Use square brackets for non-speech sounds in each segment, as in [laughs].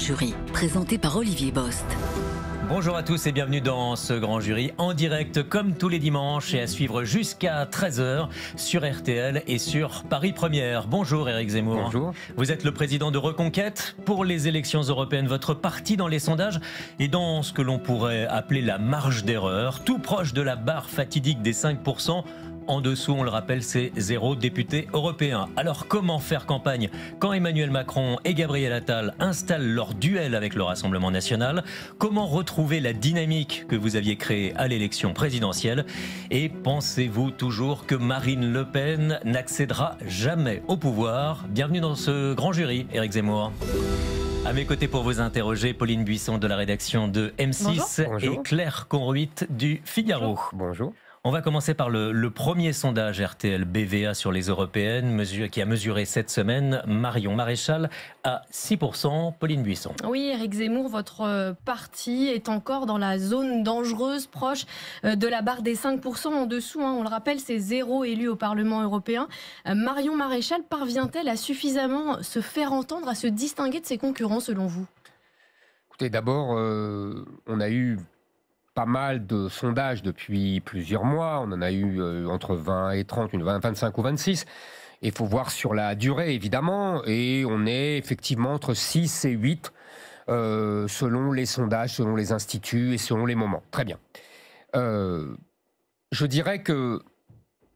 jury, présenté par Olivier Bost. Bonjour à tous et bienvenue dans ce grand jury en direct comme tous les dimanches et à suivre jusqu'à 13h sur RTL et sur Paris Première. Bonjour Eric Zemmour. Bonjour. Vous êtes le président de Reconquête pour les élections européennes. Votre parti dans les sondages est dans ce que l'on pourrait appeler la marge d'erreur, tout proche de la barre fatidique des 5% en dessous, on le rappelle, c'est zéro député européen. Alors comment faire campagne quand Emmanuel Macron et Gabriel Attal installent leur duel avec le Rassemblement national Comment retrouver la dynamique que vous aviez créée à l'élection présidentielle Et pensez-vous toujours que Marine Le Pen n'accédera jamais au pouvoir Bienvenue dans ce grand jury, Éric Zemmour. À mes côtés pour vous interroger, Pauline Buisson de la rédaction de M6 et Claire Conruite du Figaro. Bonjour. On va commencer par le, premier sondage RTL BVA sur les européennes, qui a mesuré cette semaine Marion Maréchal à 6%, Pauline Buisson. Oui, Eric Zemmour, votre euh, parti est encore dans la zone dangereuse, proche euh, de la barre des 5% en dessous. Hein. On le rappelle, c'est zéro élu au Parlement européen. Euh, Marion Maréchal parvient-elle à suffisamment se faire entendre, à se distinguer de ses concurrents selon vous Écoutez, d'abord, on a eu pas mal de sondages depuis plusieurs mois. On en a eu euh, entre 20 et 30, une 25 ou 26. Il faut voir sur la durée, évidemment. Et on est effectivement entre 6 et 8 euh, selon les sondages, selon les instituts et selon les moments. Très bien. Euh, je dirais que,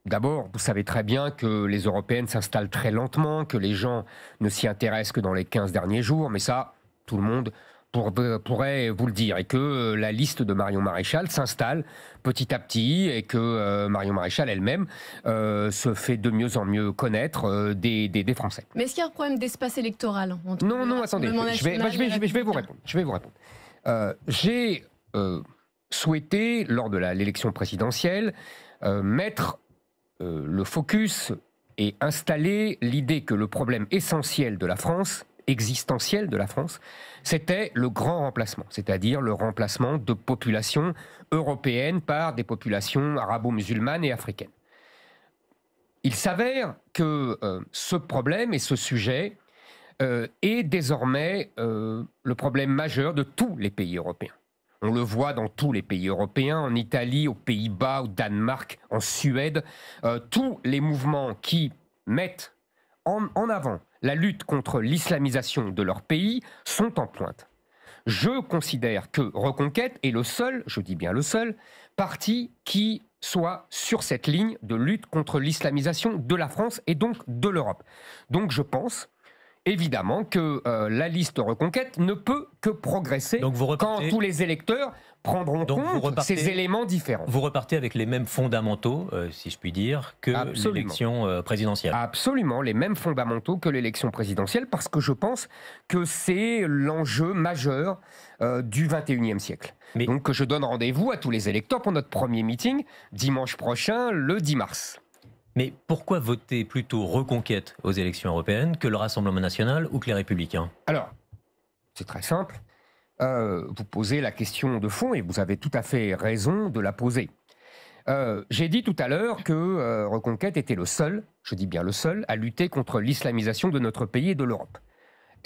d'abord, vous savez très bien que les Européennes s'installent très lentement, que les gens ne s'y intéressent que dans les 15 derniers jours, mais ça, tout le monde euh, pourrait vous le dire, et que euh, la liste de Marion Maréchal s'installe petit à petit, et que euh, Marion Maréchal elle-même se fait de mieux en mieux connaître des, des, Français. Mais est-ce qu'il y a un problème d'espace électoral entre Non, non, attendez, je vais, vous répondre. Je vais vous répondre. J'ai souhaité, lors de l'élection présidentielle, mettre le focus et installer l'idée que le problème essentiel de la France, existentielle de la France, c'était le grand remplacement, c'est-à-dire le remplacement de populations européennes par des populations arabo-musulmanes et africaines. Il s'avère que euh, ce problème et ce sujet euh, est désormais euh, le problème majeur de tous les pays européens. On le voit dans tous les pays européens, en Italie, aux Pays-Bas, au Danemark, en Suède. tous les mouvements qui mettent en, avant la lutte contre l'islamisation de leur pays sont en pointe. Je considère que Reconquête est le seul, je dis bien le seul, parti qui soit sur cette ligne de lutte contre l'islamisation de la France et donc de l'Europe. Donc je pense évidemment que euh, la liste Reconquête ne peut que progresser quand tous les électeurs prendront Donc compte ces éléments différents. Vous repartez avec les mêmes fondamentaux, euh, si je puis dire, que l'élection euh, présidentielle. Absolument, les mêmes fondamentaux que l'élection présidentielle, parce que je pense que c'est l'enjeu majeur du 21e siècle. Donc je donne rendez-vous à tous les électeurs pour notre premier meeting dimanche prochain, le 10 mars. Mais pourquoi voter plutôt reconquête aux élections européennes que le Rassemblement national ou que les Républicains Alors, c'est très simple. Euh, vous posez la question de fond et vous avez tout à fait raison de la poser. Euh, j'ai dit tout à l'heure que euh, Reconquête était le seul, je dis bien le seul, à lutter contre l'islamisation de notre pays et de l'Europe.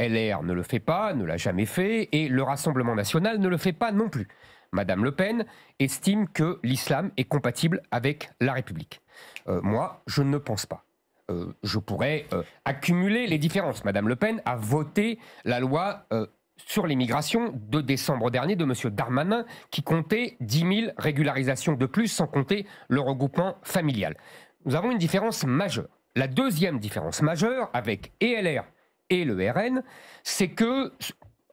LR ne le fait pas, ne l'a jamais fait, et le Rassemblement national ne le fait pas non plus. Madame Le Pen estime que l'islam est compatible avec la République. Euh, moi, je ne pense pas. Euh, je pourrais euh, accumuler les différences. Madame Le Pen a voté la loi sur l'immigration de décembre dernier de M. Darmanin, qui comptait 10 000 régularisations de plus, sans compter le regroupement familial. Nous avons une différence majeure. La deuxième différence majeure avec ELR et le RN, c'est que,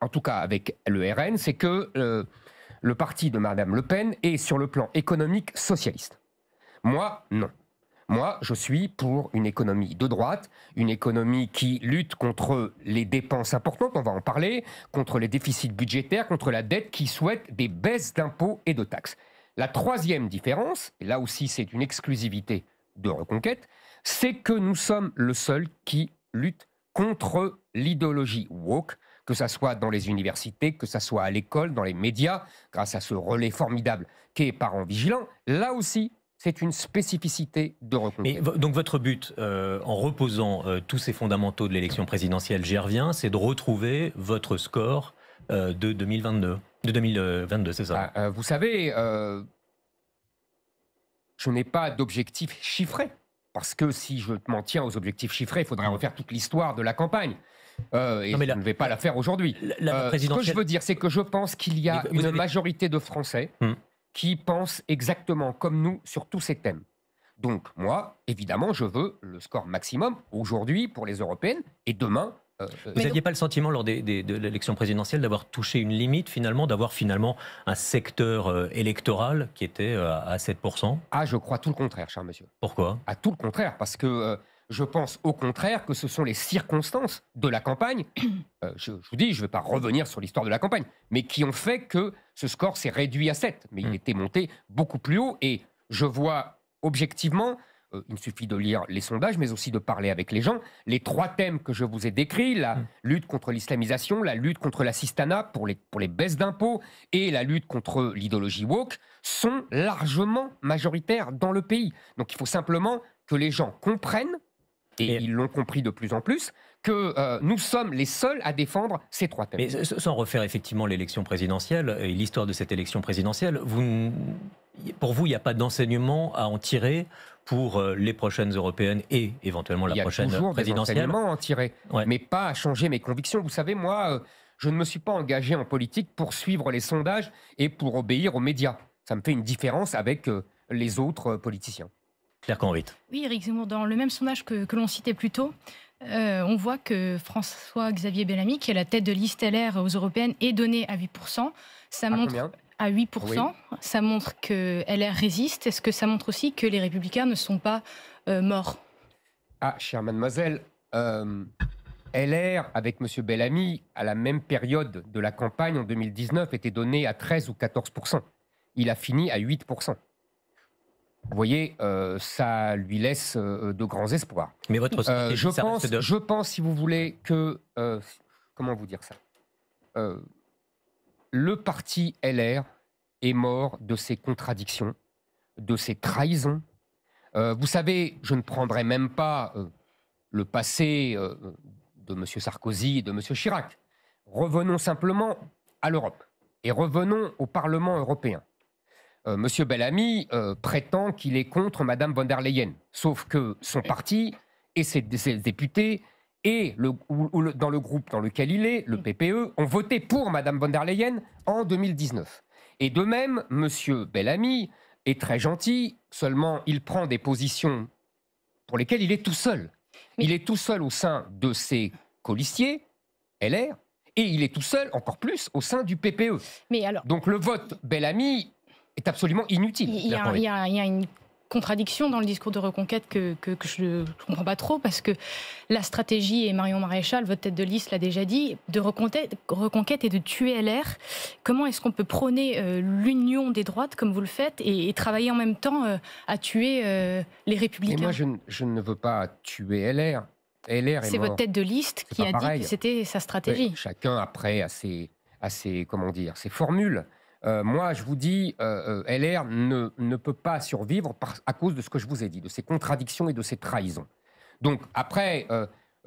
en tout cas avec le RN, c'est que le parti de Madame Le Pen est sur le plan économique socialiste. Moi, non. Moi, je suis pour une économie de droite, une économie qui lutte contre les dépenses importantes, on va en parler, contre les déficits budgétaires, contre la dette, qui souhaite des baisses d'impôts et de taxes. La troisième différence, et là aussi c'est une exclusivité de Reconquête, c'est que nous sommes le seul qui lutte contre l'idéologie woke, que ce soit dans les universités, que ce soit à l'école, dans les médias, grâce à ce relais formidable qu'est Parents Vigilants. Là aussi, c'est une spécificité de donc votre but, euh, en reposant euh, tous ces fondamentaux de l'élection présidentielle, j'y reviens, c'est de retrouver votre score euh, de 2022. De 2022, c'est ça ah, Vous savez, je n'ai pas d'objectif chiffré. Parce que si je m'en tiens aux objectifs chiffrés, il faudrait refaire toute l'histoire de la campagne. et mais je ne vais pas la faire aujourd'hui. ce que je veux dire, c'est que je pense qu'il y a une majorité de Français hmm qui pensent exactement comme nous sur tous ces thèmes. Donc moi, évidemment, je veux le score maximum aujourd'hui pour les européennes et demain euh, euh, vous n'aviez pas le sentiment lors des, de l'élection présidentielle d'avoir touché une limite finalement, d'avoir finalement un secteur euh, électoral qui était à 7% Ah, je crois tout le contraire, cher monsieur. Pourquoi À ah, tout le contraire, parce que je pense au contraire que ce sont les circonstances de la campagne, [coughs] euh, je, vous dis, je ne vais pas revenir sur l'histoire de la campagne, mais qui ont fait que ce score s'est réduit à 7. Mais il mm. était monté beaucoup plus haut et je vois objectivement, euh, il suffit de lire les sondages, mais aussi de parler avec les gens, les trois thèmes que je vous ai décrits, la mm. lutte contre l'islamisation, la lutte contre la cistana pour les, pour les baisses d'impôts et la lutte contre l'idéologie woke, sont largement majoritaires dans le pays. Donc il faut simplement que les gens comprennent et, ils l'ont compris de plus en plus, que euh, nous sommes les seuls à défendre ces trois thèmes. Mais sans refaire effectivement l'élection présidentielle euh, et l'histoire de cette élection présidentielle, pour vous, il n'y a pas d'enseignement à en tirer pour euh, les prochaines européennes et éventuellement la prochaine présidentielle. Il y a en tirer, mais pas à changer mes convictions. Vous savez, moi, je ne me suis pas engagé en politique pour suivre les sondages et pour obéir aux médias. Ça me fait une différence avec les autres politiciens. Oui, Eric Zemmour, dans le même sondage que, l'on citait plus tôt, euh, on voit que François-Xavier Bellamy, qui est la tête de liste LR aux européennes, est donné à 8%. Ça montre à 8%. Ça montre que LR résiste. Est-ce que ça montre aussi que les républicains ne sont pas euh, morts Ah, chère mademoiselle, euh, LR, avec M. Bellamy, à la même période de la campagne en 2019, était donné à 13 ou 14%. Il a fini à 8% vous voyez, euh, ça lui laisse euh, de grands espoirs. Mais votre euh, je, pense, si vous voulez, que... comment vous dire ça Le parti LR est mort de ses contradictions, de ses trahisons. vous savez, je ne prendrai même pas le passé de M. Sarkozy et de M. Chirac. Revenons simplement à l'Europe et revenons au Parlement européen. Euh, Monsieur Bellamy euh, prétend qu'il est contre Madame von der Leyen. Sauf que son parti et ses, députés et dans le groupe dans lequel il est, le PPE, ont voté pour Madame von der Leyen en 2019. Et de même, Monsieur Bellamy est très gentil, seulement il prend des positions pour lesquelles il est tout seul. Il est tout seul au sein de ses colistiers, LR, et il est tout seul, encore plus, au sein du PPE. Mais alors... Donc le vote Bellamy est absolument inutile. Il y, a, une contradiction dans le discours de reconquête que, je ne comprends pas trop, parce que la stratégie, et Marion Maréchal, votre tête de liste l'a déjà dit, de reconquête, et de tuer LR. Comment est-ce qu'on peut prôner euh, l'union des droites, comme vous le faites, et, travailler en même temps euh, à tuer euh, les républicains Moi, je, ne veux pas tuer LR. LR C'est votre tête de liste qui a dit que c'était sa stratégie. chacun, après, a ses, a comment dire, ses formules. Euh, moi, je vous dis, euh, euh, LR ne, peut pas survivre à cause de ce que je vous ai dit, de ces contradictions et de ces trahisons. Donc, après,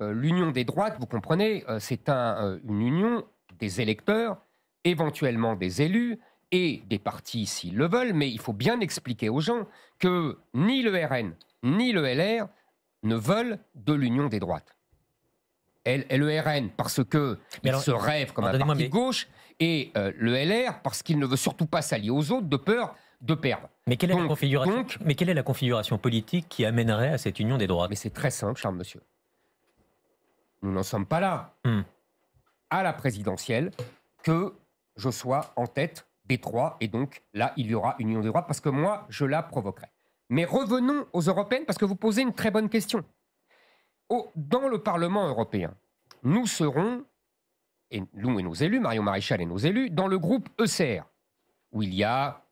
l'union des droites, vous comprenez, c'est une union des électeurs, éventuellement des élus et des partis s'ils le veulent, mais il faut bien expliquer aux gens que ni le RN ni le LR ne veulent de l'union des droites et, le RN parce que Mais se rêve comme un parti de gauche et euh, le LR parce qu'il ne veut surtout pas s'allier aux autres de peur de perdre. Mais quelle, est la configuration, politique qui amènerait à cette union des droits Mais c'est très simple, cher monsieur. Nous n'en sommes pas là. Hmm. À la présidentielle, que je sois en tête des trois, et donc là, il y aura union des droits, parce que moi, je la provoquerai. Mais revenons aux européennes parce que vous posez une très bonne question dans le Parlement européen, nous serons, et nous et nos élus, Marion Maréchal et nos élus, dans le groupe ECR, où il y a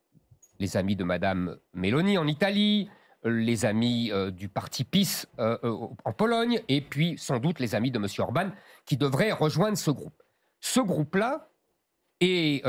les amis de Madame Meloni en Italie, euh, les amis euh, du parti PIS euh, en Pologne, et puis sans doute les amis de M. Orban qui devraient rejoindre ce groupe. Ce groupe-là est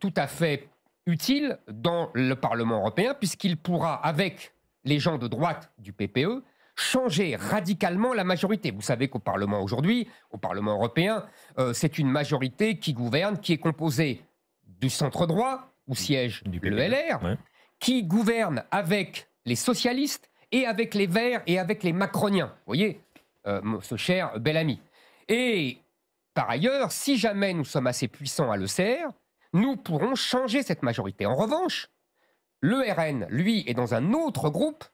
tout à fait utile dans le Parlement européen, puisqu'il pourra, avec les gens de droite du PPE, changer radicalement la majorité. Vous savez qu'au Parlement aujourd'hui, au Parlement européen, euh, c'est une majorité qui gouverne, qui est composée du centre droit, où siège du le LR, qui gouverne avec les socialistes et avec les Verts et avec les Macroniens. Vous voyez, euh, ce cher bel ami. Et par ailleurs, si jamais nous sommes assez puissants à l'ECR, nous pourrons changer cette majorité. En revanche, le RN, lui, est dans un autre groupe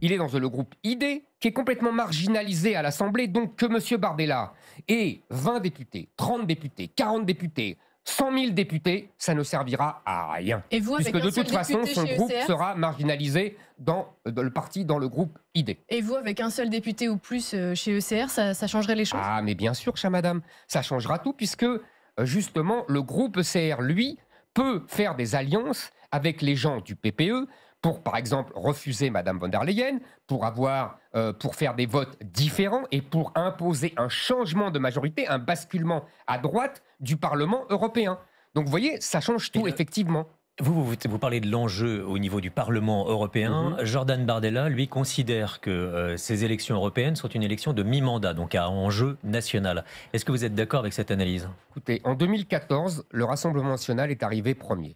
il est dans le groupe ID, qui est complètement marginalisé à l'Assemblée, donc que M. Bardella ait 20 députés, 30 députés, 40 députés, 100 000 députés, ça ne servira à rien. Et vous, puisque de toute façon, son groupe e sera marginalisé euh, dans, le parti, dans le groupe ID. Et vous, avec un seul député ou plus euh, chez ECR, ça, ça changerait les choses Ah, mais bien sûr, chère madame, ça changera tout, puisque euh, justement, le groupe ECR, lui, peut faire des alliances avec les gens du PPE, pour, par exemple, refuser Madame von der Leyen, pour, avoir, euh, pour faire des votes différents et pour imposer un changement de majorité, un basculement à droite du Parlement européen. Donc, vous voyez, ça change tout, effectivement. Vous, vous, parlez de l'enjeu au niveau du Parlement européen. Mm-hmm. Jordan Bardella, lui, considère que euh, ces élections européennes sont une élection de mi-mandat, donc à enjeu national. Est-ce que vous êtes d'accord avec cette analyse Écoutez, en 2014, le Rassemblement national est arrivé premier.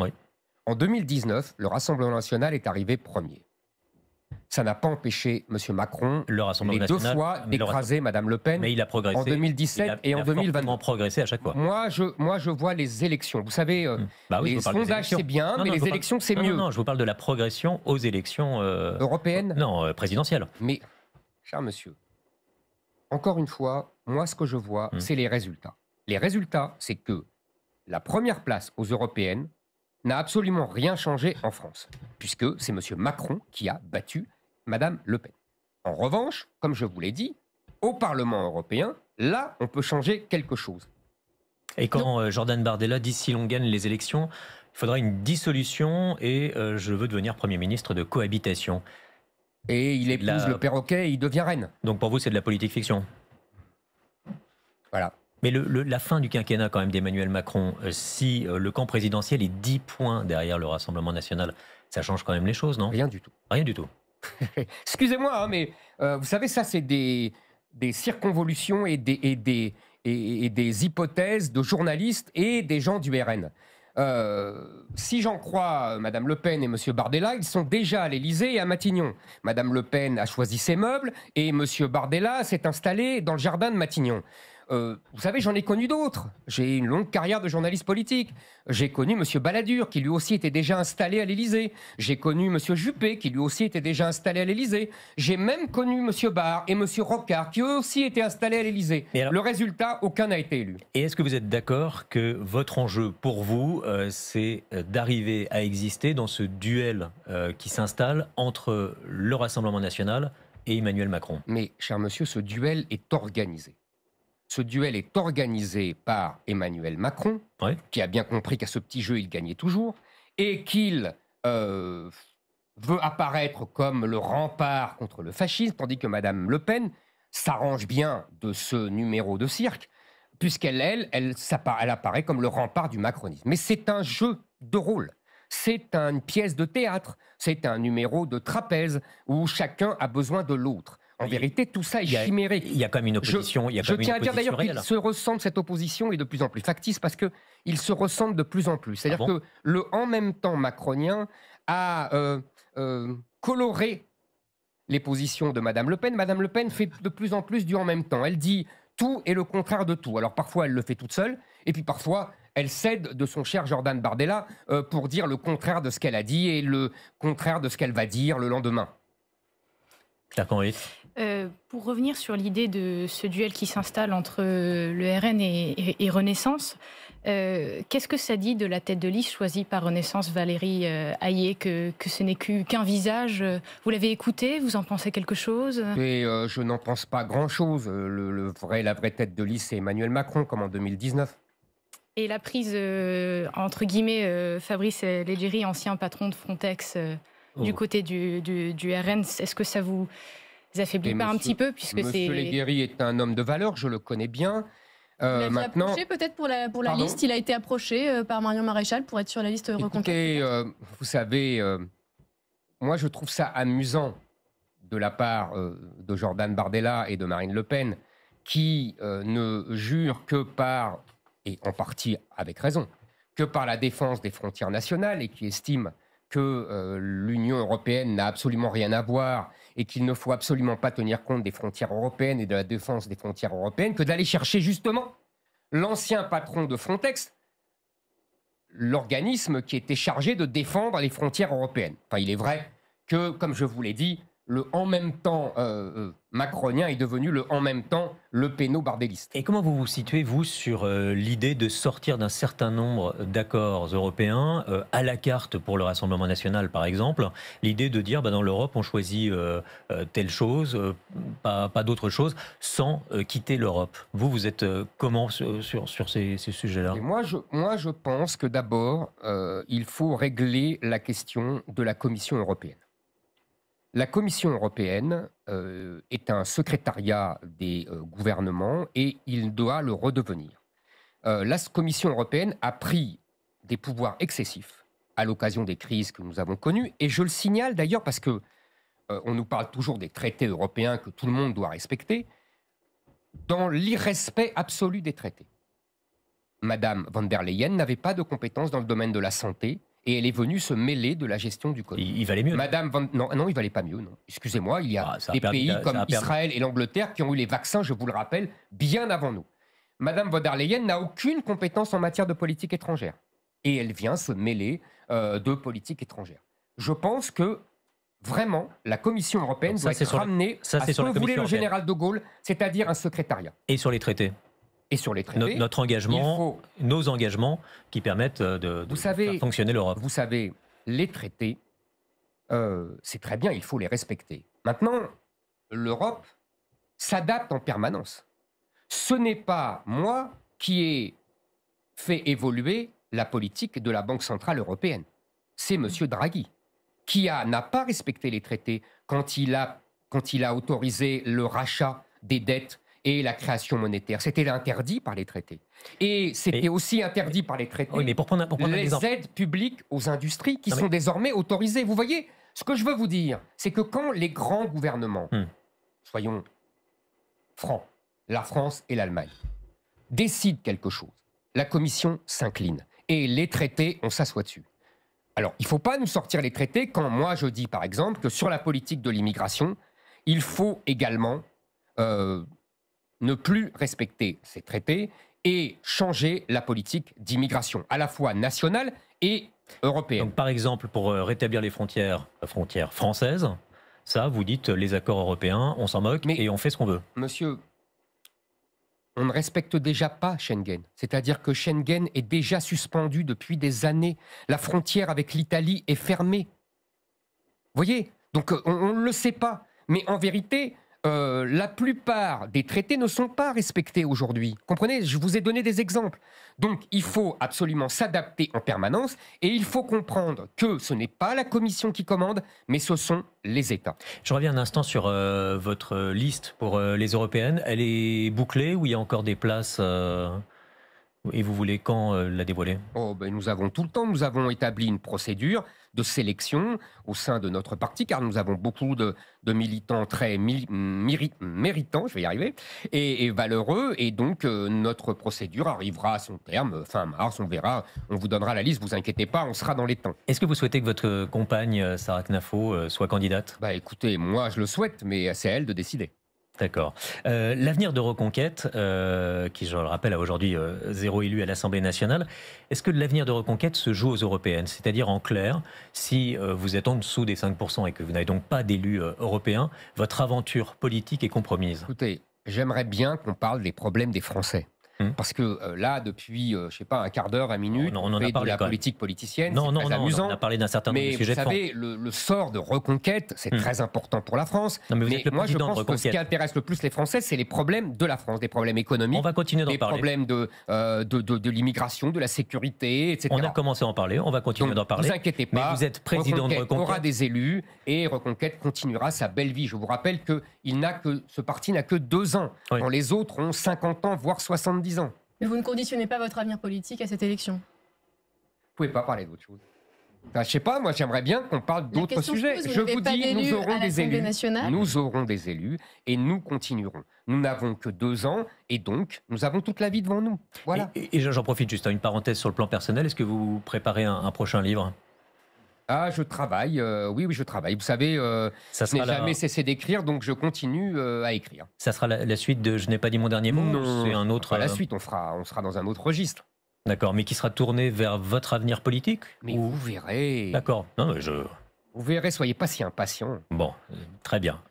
Oui. En 2019, le Rassemblement national est arrivé premier. Ça n'a pas empêché M. Macron le les deux fois d'écraser Mme Le Pen mais il a progressé, en 2017 et en 2022. progressé à chaque fois. Moi je, moi, je vois les élections. Vous savez, euh, hmm. bah les sondages, c'est bien, mais les élections, c'est mieux. Non, non, je vous parle de la progression aux élections... Euh, européennes Non, euh, présidentielles. Mais, cher monsieur, encore une fois, moi, ce que je vois, hmm. c'est les résultats. Les résultats, c'est que la première place aux européennes, n'a absolument rien changé en France, puisque c'est M. Macron qui a battu Mme Le Pen. En revanche, comme je vous l'ai dit, au Parlement européen, là, on peut changer quelque chose. Et quand euh, Jordan Bardella dit si l'on gagne les élections, il faudra une dissolution et euh, je veux devenir Premier ministre de cohabitation. Et il épouse le perroquet et il devient reine. Donc pour vous, c'est de la politique fiction Voilà. Mais la fin du quinquennat quand même d'Emmanuel Macron, euh, si euh, le camp présidentiel est 10 points derrière le Rassemblement national, ça change quand même les choses, non Rien du tout. Rien du tout. [laughs] Excusez-moi, hein, mais euh, vous savez, ça, c'est des, circonvolutions et des, et hypothèses de journalistes et des gens du RN. si j'en crois Madame Le Pen et M. Bardella, ils sont déjà à l'Élysée et à Matignon. Madame Le Pen a choisi ses meubles et M. Bardella s'est installé dans le jardin de Matignon. Euh, vous savez, j'en ai connu d'autres. J'ai une longue carrière de journaliste politique. J'ai connu M. Balladur, qui lui aussi était déjà installé à l'Élysée. J'ai connu M. Juppé, qui lui aussi était déjà installé à l'Élysée. J'ai même connu M. Barr et M. Rocard, qui eux aussi étaient installés à l'Élysée. Le résultat, aucun n'a été élu. Et est-ce que vous êtes d'accord que votre enjeu pour vous, euh, c'est euh, d'arriver à exister dans ce duel qui s'installe entre le Rassemblement national et Emmanuel Macron. Mais, cher monsieur, ce duel est organisé. Ce duel est organisé par Emmanuel Macron, qui a bien compris qu'à ce petit jeu, il gagnait toujours, et qu'il euh, veut apparaître comme le rempart contre le fascisme, tandis que Mme Le Pen s'arrange bien de ce numéro de cirque, puisqu'elle, elle, elle apparaît comme le rempart du macronisme. Mais c'est un jeu de rôle. C'est une pièce de théâtre, c'est un numéro de trapèze où chacun a besoin de l'autre. En vérité, tout ça est chimérique. Il y a quand même une opposition. Je, il y a je tiens à dire d'ailleurs qu'ils se ressentent, cette opposition est de plus en plus factice parce qu'ils se ressentent de plus en plus. C'est-à-dire ah que le en même temps macronien a euh, euh, coloré les positions de Madame Le Pen. Madame Le Pen fait de plus en plus du en même temps. Elle dit tout et le contraire de tout. Alors parfois elle le fait toute seule, et puis parfois elle cède de son cher Jordan Bardella euh, pour dire le contraire de ce qu'elle a dit et le contraire de ce qu'elle va dire le lendemain. oui euh, pour revenir sur l'idée de ce duel qui s'installe entre euh, le RN et, Renaissance, euh, qu'est-ce que ça dit de la tête de liste choisie par Renaissance Valérie euh, que, ce n'est qu'un visage Vous l'avez écouté Vous en pensez quelque chose Et je n'en pense pas grand-chose. Le, vrai, la vraie tête de liste, c'est Emmanuel Macron, comme en 2019. Et la prise, entre guillemets, Fabrice Leggeri, ancien patron de Frontex, du oh. côté du, du RN, est-ce que ça vous affaiblit pas un petit peu puisque c'est. Monsieur est un homme de valeur, je le connais bien. il a euh, maintenant... approché peut-être pour la, pour la liste, il a été approché euh, par Marion Maréchal pour être sur la liste reconquête. Euh, vous savez, moi je trouve ça amusant de la part de Jordan Bardella et de Marine Le Pen qui ne jurent que par, et en partie avec raison, que par la défense des frontières nationales et qui estiment que l'Union européenne n'a absolument rien à voir et qu'il ne faut absolument pas tenir compte des frontières européennes et de la défense des frontières européennes que d'aller chercher justement l'ancien patron de Frontex, l'organisme qui était chargé de défendre les frontières européennes. Enfin, il est vrai que, comme je vous l'ai dit, le en même temps euh, euh, macronien est devenu le en même temps le péno bardéliste. Et comment vous vous situez, vous, sur euh, l'idée de sortir d'un certain nombre d'accords européens euh, à la carte pour le Rassemblement national, par exemple, l'idée de dire, bah, dans l'Europe, on choisit euh, telle chose, pas, d'autre chose, sans quitter l'Europe. Vous, vous êtes comment sur, sur, ces, ces sujets-là moi je, moi, je pense que d'abord, il faut régler la question de la Commission européenne. La Commission européenne euh, est un secrétariat des euh, gouvernements et il doit le redevenir. Euh, la Commission européenne a pris des pouvoirs excessifs à l'occasion des crises que nous avons connues et je le signale d'ailleurs parce que on nous parle toujours des traités européens que tout le monde doit respecter dans l'irrespect absolu des traités. Madame von der Leyen n'avait pas de compétences dans le domaine de la santé, et elle est venue se mêler de la gestion du Covid. Il, valait mieux. Madame non, non, il valait pas mieux. excusez-moi, il y a ah, des pays comme Israël et l'Angleterre qui ont eu les vaccins, je vous le rappelle, bien avant nous. Madame von der Leyen n'a aucune compétence en matière de politique étrangère et elle vient se mêler euh, de politique étrangère. Je pense que vraiment, la Commission européenne doit être ramenée à ce que voulait le général de Gaulle, c'est-à-dire un secrétariat. Et sur les traités et sur les traités. notre engagement, nos engagements qui permettent euh, de, faire fonctionner l'Europe. Vous savez, les traités, euh, c'est très bien, il faut les respecter. Maintenant, l'Europe s'adapte en permanence. Ce n'est pas moi qui ai fait évoluer la politique de la Banque centrale européenne. C'est M. Draghi qui n'a pas respecté les traités quand il a, quand il a autorisé le rachat des dettes et la création monétaire. C'était interdit par les traités. Et c'était aussi interdit par les traités mais pour prendre, pour les aides publiques aux industries qui sont désormais autorisées. Vous voyez, ce que je veux vous dire, c'est que quand les grands gouvernements, hmm. soyons francs, la France et l'Allemagne, décident quelque chose, la Commission s'incline. Et les traités, on s'assoit dessus. Alors, il ne faut pas nous sortir les traités quand moi je dis, par exemple, que sur la politique de l'immigration, il faut également euh, ne plus respecter ces traités et changer la politique d'immigration, à la fois nationale et européenne. Donc, par exemple, pour euh, rétablir les frontières, euh, frontières françaises, ça, vous dites les accords européens, on s'en moque Mais et on fait ce qu'on veut. Monsieur, on ne respecte déjà pas Schengen. C'est-à-dire que Schengen est déjà suspendu depuis des années. La frontière avec l'Italie est fermée. Vous voyez Donc euh, on ne le sait pas. Mais en vérité, euh, la plupart des traités ne sont pas respectés aujourd'hui. Comprenez Je vous ai donné des exemples. Donc, il faut absolument s'adapter en permanence et il faut comprendre que ce n'est pas la Commission qui commande, mais ce sont les États. Je reviens un instant sur euh, votre liste pour euh, les européennes. Elle est bouclée ou il y a encore des places et vous voulez quand euh, la dévoiler oh, ben, Nous avons tout le temps, nous avons établi une procédure de sélection au sein de notre parti, car nous avons beaucoup de, militants très méritants, je vais y arriver, et, valeureux, et donc euh, notre procédure arrivera à son terme euh, fin mars, on verra, on vous donnera la liste, vous inquiétez pas, on sera dans les temps. Est-ce que vous souhaitez que votre compagne, Sarah Knafo, soit candidate Bah écoutez, moi je le souhaite, mais c'est elle de décider. D'accord. Euh, l'avenir de Reconquête, euh, qui je le rappelle a aujourd'hui euh, zéro élu à l'Assemblée nationale, est-ce que l'avenir de Reconquête se joue aux européennes C'est-à-dire en clair, si vous êtes en dessous des 5% et que vous n'avez donc pas d'élu européen, votre aventure politique est compromise Écoutez, j'aimerais bien qu'on parle des problèmes des Français. Hum. Parce que euh, là, depuis, je euh, je sais pas, un quart d'heure, un minute, on, en a parlé de la politique politicienne. Non, amusant, on a parlé d'un certain nombre de sujets. Vous savez, le, sort de Reconquête, c'est hum. très important pour la France. mais, moi, je pense que ce qui intéresse le plus les Français, c'est les problèmes de la France, des problèmes économiques. On va continuer Des problèmes euh, de, de, l'immigration, de la sécurité, etc. On a commencé à en parler, on va continuer d'en parler. Ne vous inquiétez pas. vous êtes président de Reconquête. aura des élus et Reconquête continuera sa belle vie. Je vous rappelle que, il que ce parti n'a que deux ans, quand les autres ont 50 ans, voire 70 mais vous ne conditionnez pas votre avenir politique à cette élection Vous pouvez pas parler d'autre chose. Je je sais pas, moi j'aimerais bien qu'on parle d'autres sujets. je vous dis, nous aurons des élus. Nous aurons des élus et nous continuerons. Nous n'avons que deux ans et donc nous avons toute la vie devant nous. Voilà. Et, j'en profite juste à une parenthèse sur le plan personnel. Est-ce que vous préparez un prochain livre ah, je travaille. Euh, oui, oui, je travaille. Vous savez, euh, ça je n'ai jamais cessé d'écrire, donc je continue euh, à écrire. Ça sera la, suite de Je n'ai pas dit mon dernier mot. Non, c'est un autre. à la suite, on fera, on sera dans un autre registre. D'accord, mais qui sera tourné vers votre avenir politique Mais vous verrez. D'accord. Non, mais je. Vous verrez, soyez pas si impatient. Bon, très bien.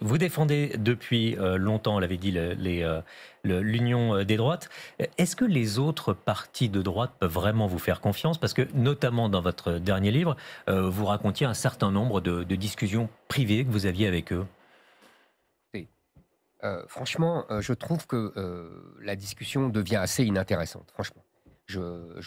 Vous défendez depuis euh, longtemps, on l'avait dit, euh, l'union euh, des droites. Est-ce que les autres partis de droite peuvent vraiment vous faire confiance Parce que, notamment dans votre dernier livre, vous racontiez un certain nombre de, discussions privées que vous aviez avec eux. franchement, je trouve que la discussion devient assez inintéressante, franchement je,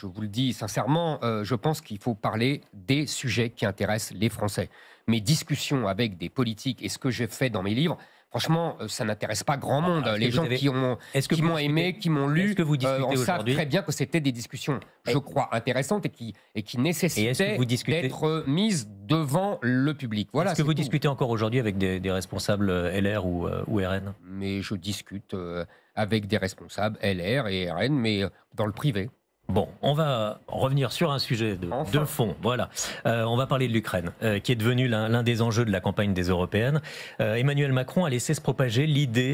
vous le dis sincèrement, euh, je pense qu'il faut parler des sujets qui intéressent les Français. Mes discussions avec des politiques et ce que j'ai fait dans mes livres, franchement, euh, ça n'intéresse pas grand ah, monde. les gens qui m'ont aimé, qui m'ont lu, que euh, savent très bien que c'était des discussions, je crois, intéressantes et qui, et qui nécessitaient d'être mises devant le public. Voilà, Est-ce que vous discutez encore aujourd'hui avec des, responsables LR ou, RN Mais je discute avec des responsables LR et RN, mais dans le privé. Bon, on va revenir sur un sujet de, fond. Voilà, euh, on va parler de l'Ukraine, euh, qui est devenu l'un des enjeux de la campagne des européennes. Euh, Emmanuel Macron a laissé se propager l'idée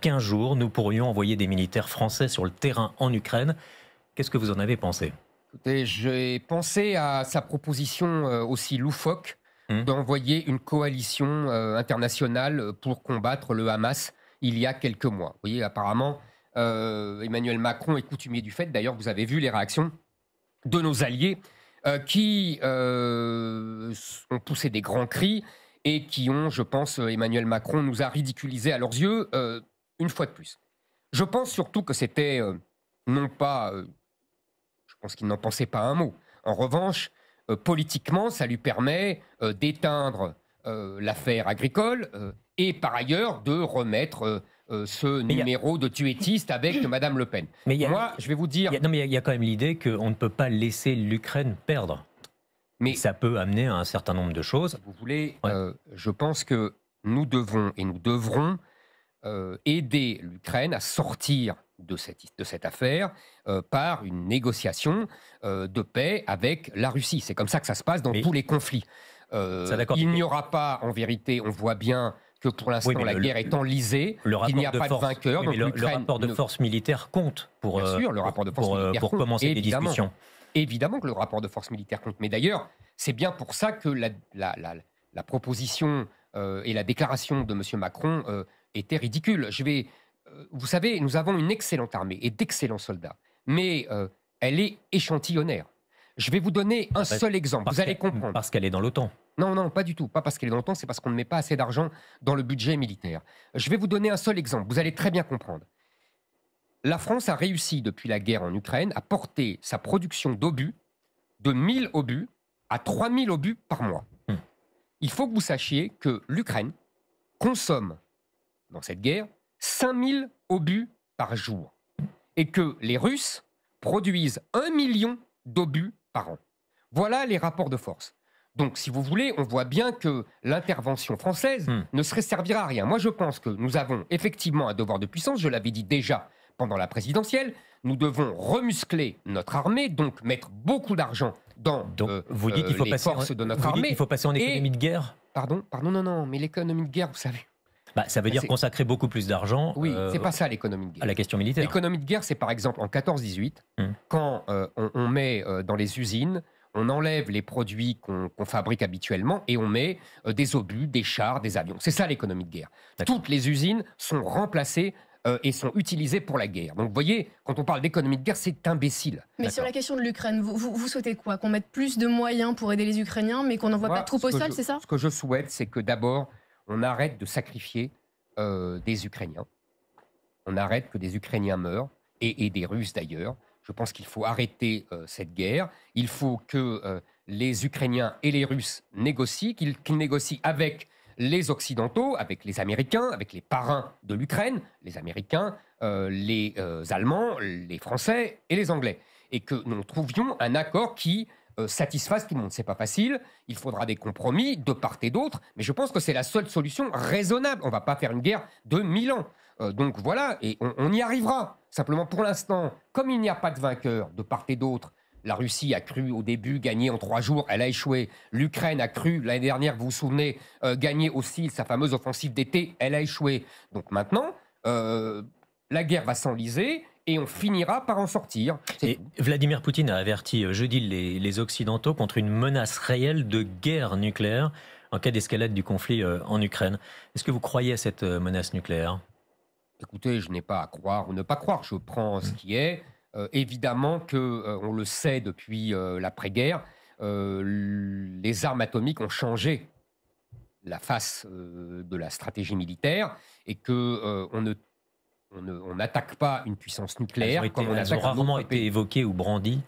qu'un jour nous pourrions envoyer des militaires français sur le terrain en Ukraine. Qu'est-ce que vous en avez pensé j'ai pensé à sa proposition aussi loufoque hmm. d'envoyer une coalition internationale pour combattre le Hamas il y a quelques mois. Vous voyez, apparemment euh, Emmanuel Macron est coutumier du fait. D'ailleurs, vous avez vu les réactions de nos alliés euh, qui euh, ont poussé des grands cris et qui ont, je pense, Emmanuel Macron nous a ridiculisés à leurs yeux une fois de plus. Je pense surtout que c'était non pas... je pense qu'il n'en pensait pas un mot. En revanche, politiquement, ça lui permet d'éteindre l'affaire agricole et par ailleurs de remettre euh, ce numéro de tuétiste avec [coughs] Madame Le Pen. Mais Moi, je vais vous dire. non, mais il y, a quand même l'idée qu'on ne peut pas laisser l'Ukraine perdre. Mais ça peut amener à un certain nombre de choses. Vous voulez, euh, je pense que nous devons et nous devrons euh, aider l'Ukraine à sortir de cette, affaire par une négociation de paix avec la Russie. C'est comme ça que ça se passe dans tous les conflits. il n'y aura pas, en vérité, on voit bien que pour l'instant la guerre est enlisée, qu'il n'y a pas de, vainqueur. le, rapport de force militaire compte pour, euh, le rapport de force euh, pour, militaire commencer les discussions. Évidemment que le rapport de force militaire compte. Mais d'ailleurs, c'est bien pour ça que la, proposition euh, et la déclaration de M. Macron étaient ridicules. Je vais, vous savez, nous avons une excellente armée et d'excellents soldats, mais elle est échantillonnaire. Je vais vous donner un seul exemple. Vous allez comprendre. Parce qu'elle est dans l'OTAN. Non, non, pas du tout. Pas parce qu'elle est dans temps, c'est parce qu'on ne met pas assez d'argent dans le budget militaire. Je vais vous donner un seul exemple, vous allez très bien comprendre. La France a réussi, depuis la guerre en Ukraine, à porter sa production d'obus de 1000 obus à 3000 obus par mois. Hmm. Il faut que vous sachiez que l'Ukraine consomme, dans cette guerre, 5000 obus par jour. Et que les Russes produisent 1 million d'obus par an. Voilà les rapports de force. Donc, si vous voulez, on voit bien que l'intervention française hmm. ne serait servira à rien. Moi, je pense que nous avons effectivement un devoir de puissance, je l'avais dit déjà pendant la présidentielle, nous devons remuscler notre armée, donc mettre beaucoup d'argent dans euh, vous faut euh, les forces de notre armée. Dites, il faut passer en économie de guerre Pardon, pardon, non, non, mais l'économie de guerre, vous savez, bah, ça veut bah, dire consacrer beaucoup plus d'argent. Oui, euh, c'est pas ça l'économie de guerre. À la question militaire. L'économie de guerre, c'est par exemple en 14-18, hmm. quand on, met dans les usines on enlève les produits qu'on fabrique habituellement et on met euh, des obus, des chars, des avions. C'est ça l'économie de guerre. Toutes les usines sont remplacées euh, et sont utilisées pour la guerre. Donc vous voyez, quand on parle d'économie de guerre, c'est imbécile. Mais sur la question de l'Ukraine, vous, souhaitez quoi Qu'on mette plus de moyens pour aider les Ukrainiens, mais qu'on n'envoie pas de troupes au sol, c'est ça Ce que je souhaite, c'est que d'abord, on arrête de sacrifier euh, des Ukrainiens. On arrête que des Ukrainiens meurent, et des Russes d'ailleurs. Je pense qu'il faut arrêter euh, cette guerre. Il faut que euh, les Ukrainiens et les Russes négocient, qu'ils négocient avec les Occidentaux, avec les Américains, avec les parrains de l'Ukraine, les Américains, euh, les Allemands, les Français et les Anglais. Et que nous trouvions un accord qui satisfasse tout le monde. C'est pas facile. Il faudra des compromis de part et d'autre. Mais je pense que c'est la seule solution raisonnable. On ne va pas faire une guerre de mille ans. Euh, donc voilà, et on, y arrivera. Simplement, pour l'instant, comme il n'y a pas de vainqueur de part et d'autre, la Russie a cru au début gagner en trois jours, elle a échoué. L'Ukraine a cru l'année dernière, vous vous souvenez, euh, gagner aussi sa fameuse offensive d'été, elle a échoué. Donc maintenant, euh, la guerre va s'enliser et on finira par en sortir. Vladimir Poutine a averti jeudi les, les, Occidentaux contre une menace réelle de guerre nucléaire en cas d'escalade du conflit en Ukraine. Est-ce que vous croyez à cette menace nucléaire Écoutez, je n'ai pas à croire ou ne pas croire. Je prends ce mmh. qui est. Euh, évidemment que euh, on le sait depuis euh, l'après-guerre, les armes atomiques ont changé la face de la stratégie militaire et que on ne on n'attaque pas une puissance nucléaire comme on attaque rarement été évoqué ou brandies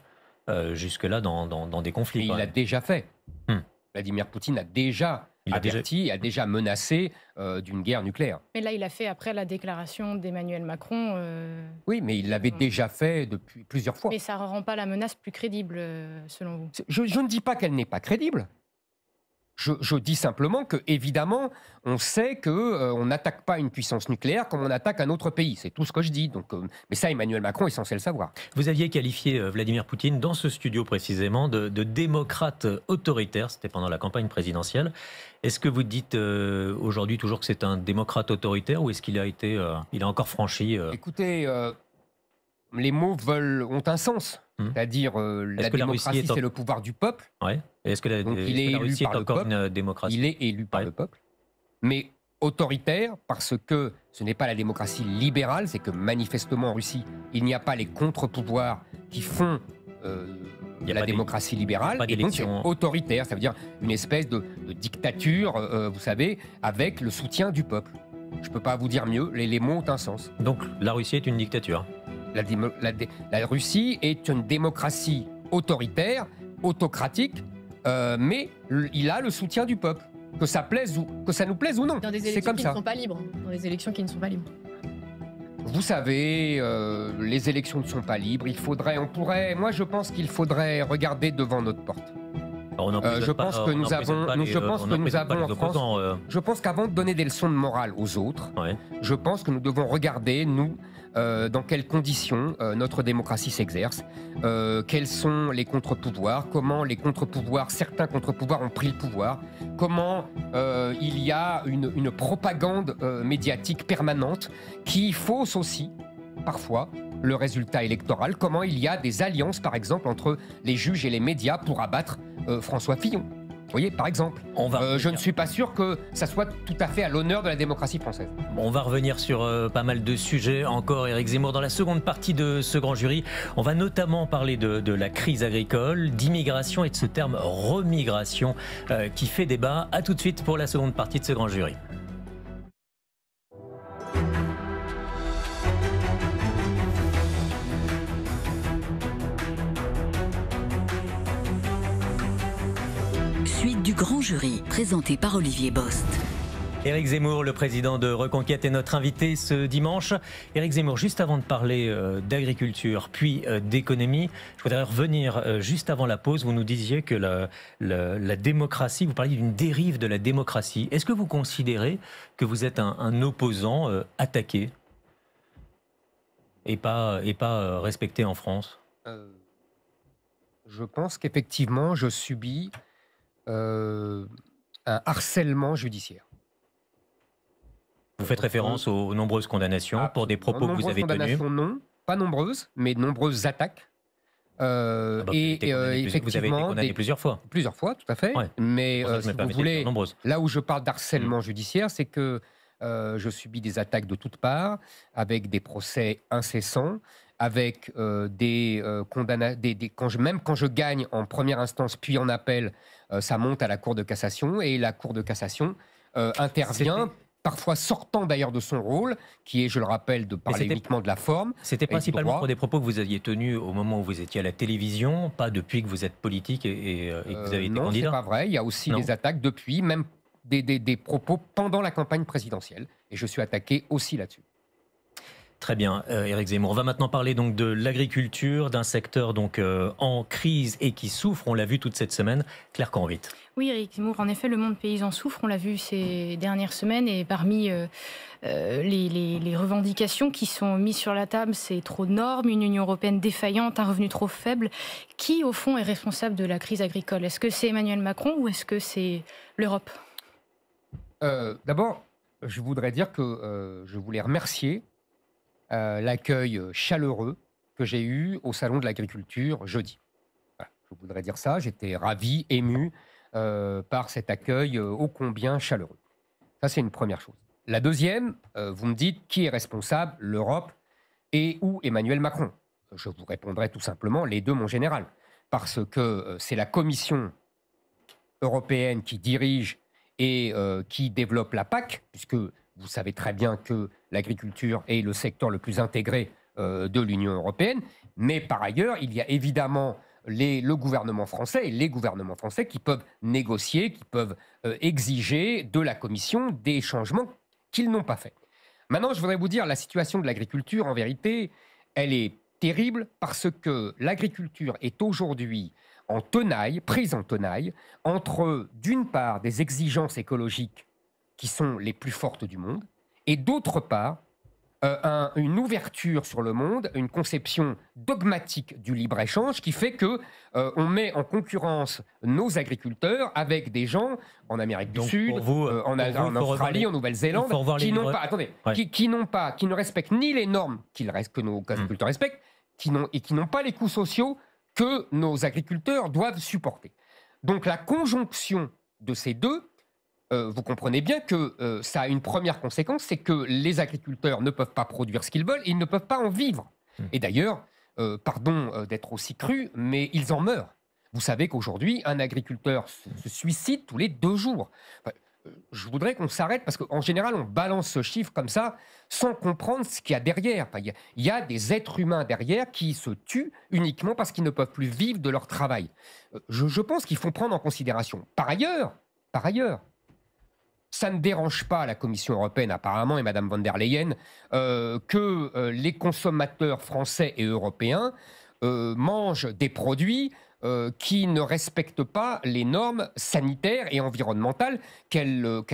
jusque-là dans, dans, des conflits. il l'a déjà fait. Mmh. Vladimir Poutine a déjà il a déjà... menacé euh, d'une guerre nucléaire. Mais là, il a fait après la déclaration d'Emmanuel Macron. Euh, oui, mais il l'avait euh, déjà fait depuis plusieurs fois. Mais ça ne rend pas la menace plus crédible, selon vous je ne dis pas qu'elle n'est pas crédible. Je, dis simplement que, évidemment, on sait que euh, on n'attaque pas une puissance nucléaire comme on attaque un autre pays. C'est tout ce que je dis. Donc, euh, mais ça, Emmanuel Macron est censé le savoir. Vous aviez qualifié euh, Vladimir Poutine dans ce studio précisément de, démocrate autoritaire. C'était pendant la campagne présidentielle. Est-ce que vous dites aujourd'hui toujours que c'est un démocrate autoritaire ou est-ce qu'il a été, il a encore franchi Écoutez les mots veulent, ont un sens. Hmm. C'est-à-dire, euh, la démocratie, c'est le pouvoir du peuple. Ouais. Est-ce que la, est, Russie est encore une euh, démocratie Il est élu par le peuple. Mais autoritaire, parce que ce n'est pas la démocratie libérale, c'est que manifestement en Russie, il n'y a pas les contre-pouvoirs qui font euh, la démocratie libérale, et donc c'est hein. autoritaire, ça veut dire une espèce de, dictature, vous savez, avec le soutien du peuple. Je ne peux pas vous dire mieux, les mots ont un sens. Donc la Russie est une dictature la, Russie est une démocratie autoritaire, autocratique, euh, mais il a le soutien du peuple. Que ça, plaise ou, que ça nous plaise ou non. Dans des élections comme qui ça. ne sont pas libres. Dans élections qui ne sont pas libres. Vous savez, euh, les élections ne sont pas libres. Il faudrait, on pourrait, moi je pense qu'il faudrait regarder devant notre porte. Bah, euh, je pense que nous avons, je euh, pense que nous avons euh. je pense qu'avant de donner des leçons de morale aux autres, je pense que nous devons regarder nous dans quelles conditions notre démocratie s'exerce, quels sont les contre-pouvoirs, comment les contre-pouvoirs, certains contre-pouvoirs ont pris le pouvoir, comment il y a une propagande médiatique permanente qui fausse aussi parfois le résultat électoral, comment il y a des alliances par exemple entre les juges et les médias pour abattre euh, François Fillon. Vous voyez, par exemple. On va euh, je ne suis pas sûr que ça soit tout à fait à l'honneur de la démocratie française. on va revenir sur euh, pas mal de sujets encore, Éric Zemmour, dans la seconde partie de ce grand jury. On va notamment parler de, la crise agricole, d'immigration et de ce terme remigration qui fait débat. A tout de suite pour la seconde partie de ce grand jury. grand jury, présenté par Olivier Bost. eric Zemmour, le président de Reconquête, est notre invité ce dimanche. eric Zemmour, juste avant de parler euh, d'agriculture, puis euh, d'économie, je voudrais revenir euh, juste avant la pause. Vous nous disiez que la, démocratie, vous parliez d'une dérive de la démocratie. Est-ce que vous considérez que vous êtes un, opposant attaqué et pas, et pas respecté en France Je pense qu'effectivement, je subis euh, un harcèlement judiciaire. Vous faites référence euh, aux nombreuses condamnations pour des propos que vous avez tenus Non, pas nombreuses, mais de nombreuses attaques. Euh, ah bah, et, vous avez été condamné plusieurs fois. Plusieurs fois, tout à fait. Mais vous voulez, là où je parle d'harcèlement mm. judiciaire, c'est que je subis des attaques de toutes parts, avec des procès incessants, avec euh, des euh, condamnations, des, même quand je gagne en première instance puis en appel, euh, ça monte à la Cour de cassation et la Cour de cassation intervient. Parfois sortant d'ailleurs de son rôle, qui est, je le rappelle, de parler uniquement de la forme. C'était principalement pour des propos que vous aviez tenus au moment où vous étiez à la télévision, pas depuis que vous êtes politique et, que vous avez été non, candidat. Non, c'est pas vrai. Il y a aussi des attaques depuis, même des propos pendant la campagne présidentielle. Et je suis attaqué aussi là-dessus. Très bien, euh, Éric Zemmour. On va maintenant parler donc de l'agriculture, d'un secteur donc euh, en crise et qui souffre. On l'a vu toute cette semaine. Claire vite Oui, Eric Zemmour. En effet, le monde paysan souffre. On l'a vu ces dernières semaines. Et parmi euh, les, les, revendications qui sont mises sur la table, c'est trop de normes, une Union européenne défaillante, un revenu trop faible. Qui, au fond, est responsable de la crise agricole Est-ce que c'est Emmanuel Macron ou est-ce que c'est l'Europe D'abord, je voudrais dire que je voulais remercier euh, l'accueil euh, chaleureux que j'ai eu au Salon de l'Agriculture jeudi. je voudrais dire ça, j'étais ravi, ému euh, par cet accueil ô combien chaleureux. Ça, c'est une première chose. La deuxième, vous me dites qui est responsable, l'Europe et ou Emmanuel Macron. Je vous répondrai tout simplement les deux, mon général, parce que c'est la Commission européenne qui dirige et qui développe la PAC, puisque vous savez très bien que l'agriculture est le secteur le plus intégré euh, de l'Union européenne, mais par ailleurs, il y a évidemment le gouvernement français et les gouvernements français qui peuvent négocier, qui peuvent euh, exiger de la Commission des changements qu'ils n'ont pas faits. Maintenant, je voudrais vous dire, la situation de l'agriculture, en vérité, elle est terrible parce que l'agriculture est aujourd'hui en tenaille, prise en tenaille, entre d'une part des exigences écologiques qui sont les plus fortes du monde, et d'autre part, euh, une ouverture sur le monde, une conception dogmatique du libre-échange qui fait que euh, on met en concurrence nos agriculteurs avec des gens en Amérique du Sud, euh, en, Australie, en Nouvelle-Zélande, qui n'ont pas, qui, ne respectent ni les normes qu'il reste que nos mmh. agriculteurs respectent, qui n'ont et qui n'ont pas les coûts sociaux que nos agriculteurs doivent supporter. Donc la conjonction de ces deux euh, vous comprenez bien que euh, ça a une première conséquence, c'est que les agriculteurs ne peuvent pas produire ce qu'ils veulent et ils ne peuvent pas en vivre. Hmm. Et d'ailleurs, euh, pardon d'être aussi cru, mais ils en meurent. Vous savez qu'aujourd'hui, un agriculteur se, suicide tous les deux jours. je voudrais qu'on s'arrête parce qu'en général, on balance ce chiffre comme ça sans comprendre ce qu'il y a derrière. Il y, a des êtres humains derrière qui se tuent uniquement parce qu'ils ne peuvent plus vivre de leur travail. Je, je pense qu'il faut prendre en considération. Par ailleurs, par ailleurs, ça ne dérange pas la Commission européenne apparemment et Madame von der Leyen euh, que euh, les consommateurs français et européens euh, mangent des produits qui ne respectent pas les normes sanitaires et environnementales qu'elles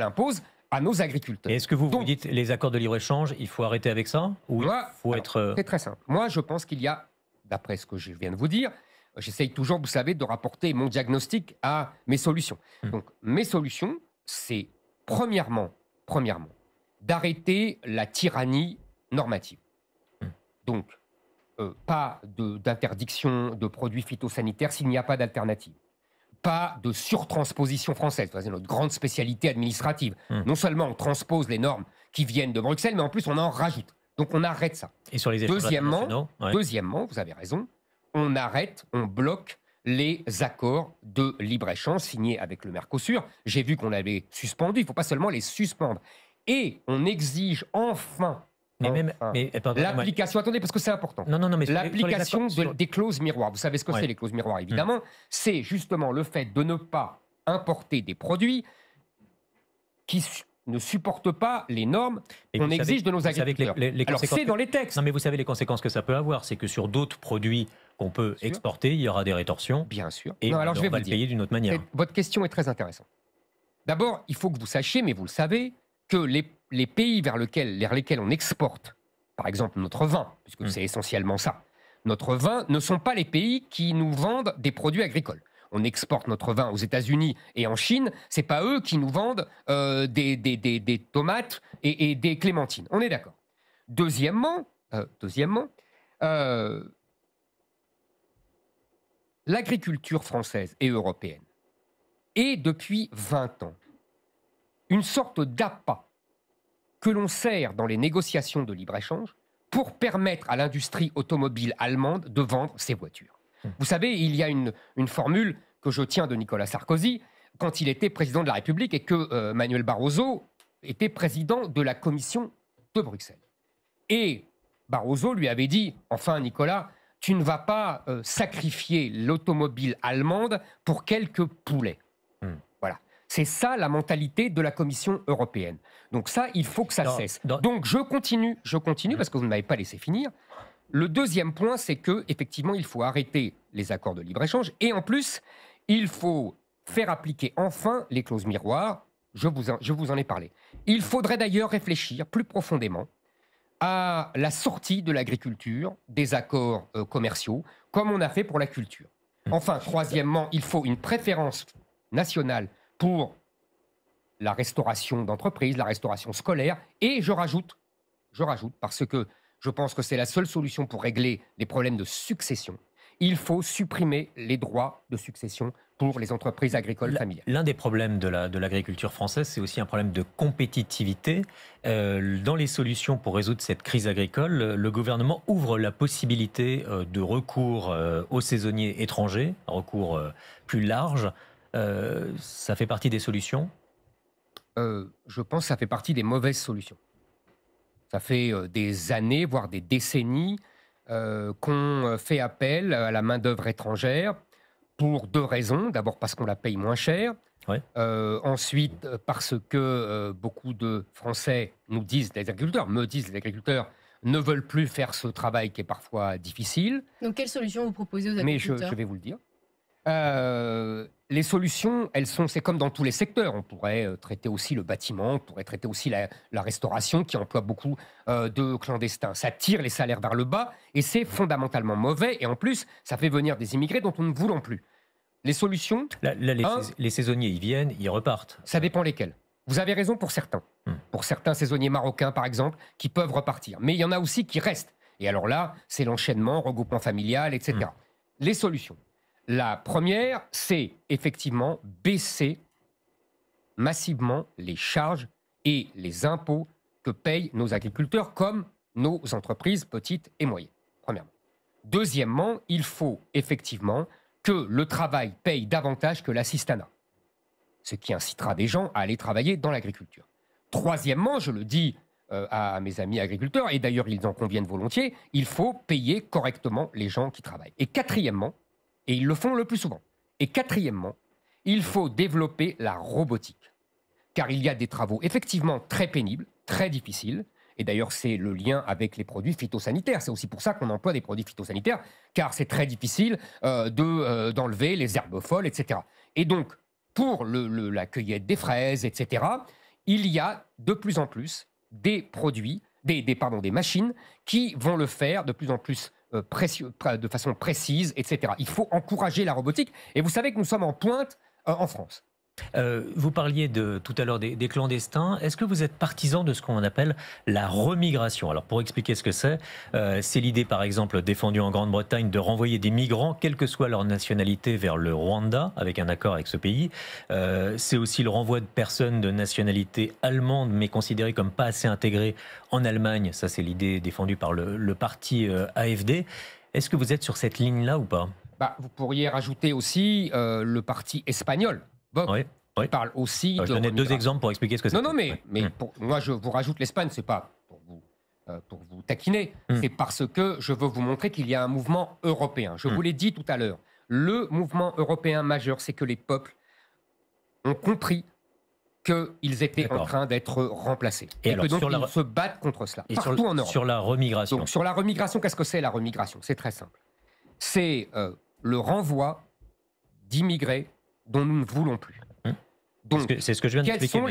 imposent à nos agriculteurs. Est-ce que vous vous dites les accords de libre-échange, il faut arrêter avec ça ou il faut être C'est très simple. Moi, je pense qu'il y a d'après ce que je viens de vous dire, j'essaye toujours, vous savez, de rapporter mon diagnostic à mes solutions. Hmm. Donc mes solutions, c'est premièrement, premièrement, d'arrêter la tyrannie normative. Donc, euh, pas d'interdiction de, produits phytosanitaires s'il n'y a pas d'alternative. Pas de surtransposition française. C'est notre grande spécialité administrative. Hmm. Non seulement on transpose les normes qui viennent de Bruxelles, mais en plus on en rajoute. Donc on arrête ça. Et sur les deuxièmement, deuxièmement, vous avez raison, on arrête, on bloque les accords de libre-échange signés avec le Mercosur. J'ai vu qu'on avait suspendu, il ne faut pas seulement les suspendre. Et on exige enfin eh, l'application, parce que c'est important. l'application des clauses miroirs. Vous savez ce que c'est les clauses miroirs, hum. évidemment. C'est justement le fait de ne pas importer des produits qui ne supporte pas les normes qu'on exige de nos agriculteurs. c'est dans les textes. Non mais vous savez les conséquences que ça peut avoir, c'est que sur d'autres produits qu'on peut exporter, il y aura des rétorsions. Bien sûr. Et alors je vais va le payer d'une autre manière. Votre question est très intéressante. D'abord, il faut que vous sachiez, mais vous le savez, que les, pays vers, lesquels on exporte, par exemple notre vin, puisque hum. c'est essentiellement ça, notre vin ne sont pas les pays qui nous vendent des produits agricoles on exporte notre vin aux États-Unis et en Chine, c'est pas eux qui nous vendent euh, des, tomates et, des clémentines. On est d'accord. Deuxièmement, euh, euh, l'agriculture française et européenne est depuis 20 ans une sorte d'appât que l'on sert dans les négociations de libre-échange pour permettre à l'industrie automobile allemande de vendre ses voitures. Hmm. Vous savez, il y a une formule que je tiens de Nicolas Sarkozy quand il était président de la République et que euh, Manuel Barroso était président de la Commission de Bruxelles. Et Barroso lui avait dit, enfin Nicolas, tu ne vas pas euh, sacrifier l'automobile allemande pour quelques poulets. Hmm. Voilà. C'est ça la mentalité de la Commission européenne. Donc ça, il faut que ça cesse. Donc je continue, je continue hmm. parce que vous ne m'avez pas laissé finir. Le deuxième point, c'est que effectivement, il faut arrêter les accords de libre échange et en plus, il faut faire appliquer enfin les clauses miroirs, je vous, en, ai parlé. Il faudrait d'ailleurs réfléchir plus profondément à la sortie de l'agriculture des accords euh, commerciaux, comme on a fait pour la culture. Enfin, troisièmement, il faut une préférence nationale pour la restauration d'entreprises, la restauration scolaire, et je rajoute, je rajoute, parce que je pense que c'est la seule solution pour régler les problèmes de succession, il faut supprimer les droits de succession pour les entreprises agricoles familiales. L'un des problèmes de l'agriculture française, c'est aussi un problème de compétitivité. Euh, dans les solutions pour résoudre cette crise agricole, le gouvernement ouvre la possibilité euh, de recours euh, aux saisonniers étrangers, recours plus large. ça fait partie des solutions Je pense que ça fait partie des mauvaises solutions. Ça fait des années, voire des décennies euh, qu'on euh, fait appel à la main-d'œuvre étrangère pour deux raisons. D'abord parce qu'on la paye moins cher. Euh, ensuite, parce que beaucoup de Français nous disent, les agriculteurs, me disent les agriculteurs, ne veulent plus faire ce travail qui est parfois difficile. Donc, quelle solution vous proposez aux agriculteurs Mais je, vais vous le dire les solutions, elles sont, c'est comme dans tous les secteurs. On pourrait euh, traiter aussi le bâtiment, on pourrait traiter aussi la, restauration qui emploie beaucoup euh, de clandestins. Ça tire les salaires vers le bas et c'est fondamentalement mauvais. Et en plus, ça fait venir des immigrés dont on ne voulons plus. Les solutions les, saisonniers, ils viennent, ils repartent. Ça dépend lesquels. Vous avez raison pour certains. Hmm. Pour certains saisonniers marocains, par exemple, qui peuvent repartir. Mais il y en a aussi qui restent. Et alors là, c'est l'enchaînement, regroupement familial, etc. Hmm. Les solutions. La première, c'est effectivement baisser massivement les charges et les impôts que payent nos agriculteurs comme nos entreprises petites et moyennes, premièrement. Deuxièmement, il faut effectivement que le travail paye davantage que l'assistanat, ce qui incitera des gens à aller travailler dans l'agriculture. Troisièmement, je le dis euh, à mes amis agriculteurs, et d'ailleurs ils en conviennent volontiers, il faut payer correctement les gens qui travaillent. Et quatrièmement, et ils le font le plus souvent. Et quatrièmement, il faut développer la robotique. Car il y a des travaux effectivement très pénibles, très difficiles, et d'ailleurs, c'est le lien avec les produits phytosanitaires. C'est aussi pour ça qu'on emploie des produits phytosanitaires, car c'est très difficile euh, euh, d'enlever les herbes folles, etc. Et donc, pour la cueillette des fraises, etc., il y a de plus en plus des produits, des, pardon, des machines qui vont le faire de plus en plus euh, de façon précise, etc. Il faut encourager la robotique. Et vous savez que nous sommes en pointe euh, en France. Euh, vous parliez de, tout à l'heure des, clandestins. Est-ce que vous êtes partisan de ce qu'on appelle la remigration Alors, pour expliquer ce que c'est, euh, c'est l'idée, par exemple, défendue en Grande-Bretagne de renvoyer des migrants, quelle que soit leur nationalité, vers le Rwanda, avec un accord avec ce pays. Euh, c'est aussi le renvoi de personnes de nationalité allemande, mais considérées comme pas assez intégrées en Allemagne. Ça, c'est l'idée défendue par le, parti AFD. Est-ce que vous êtes sur cette ligne-là ou pas bah, Vous pourriez rajouter aussi le parti espagnol oui, parle aussi ah, deux exemples pour expliquer ce que c'est. Non, non, mais, mais hum. pour, moi, je vous rajoute l'Espagne, c'est pas pour vous, euh, pour vous taquiner, hum. c'est parce que je veux vous montrer qu'il y a un mouvement européen. Je hum. vous l'ai dit tout à l'heure. Le mouvement européen majeur, c'est que les peuples ont compris qu'ils étaient en train d'être remplacés. Et, que donc, se battent contre cela. Et partout sur, en Europe. Sur la remigration. sur la remigration, qu'est-ce que c'est la remigration C'est très simple. C'est euh, le renvoi d'immigrés dont nous ne voulons plus. Hein donc, c'est ce que je viens de dire.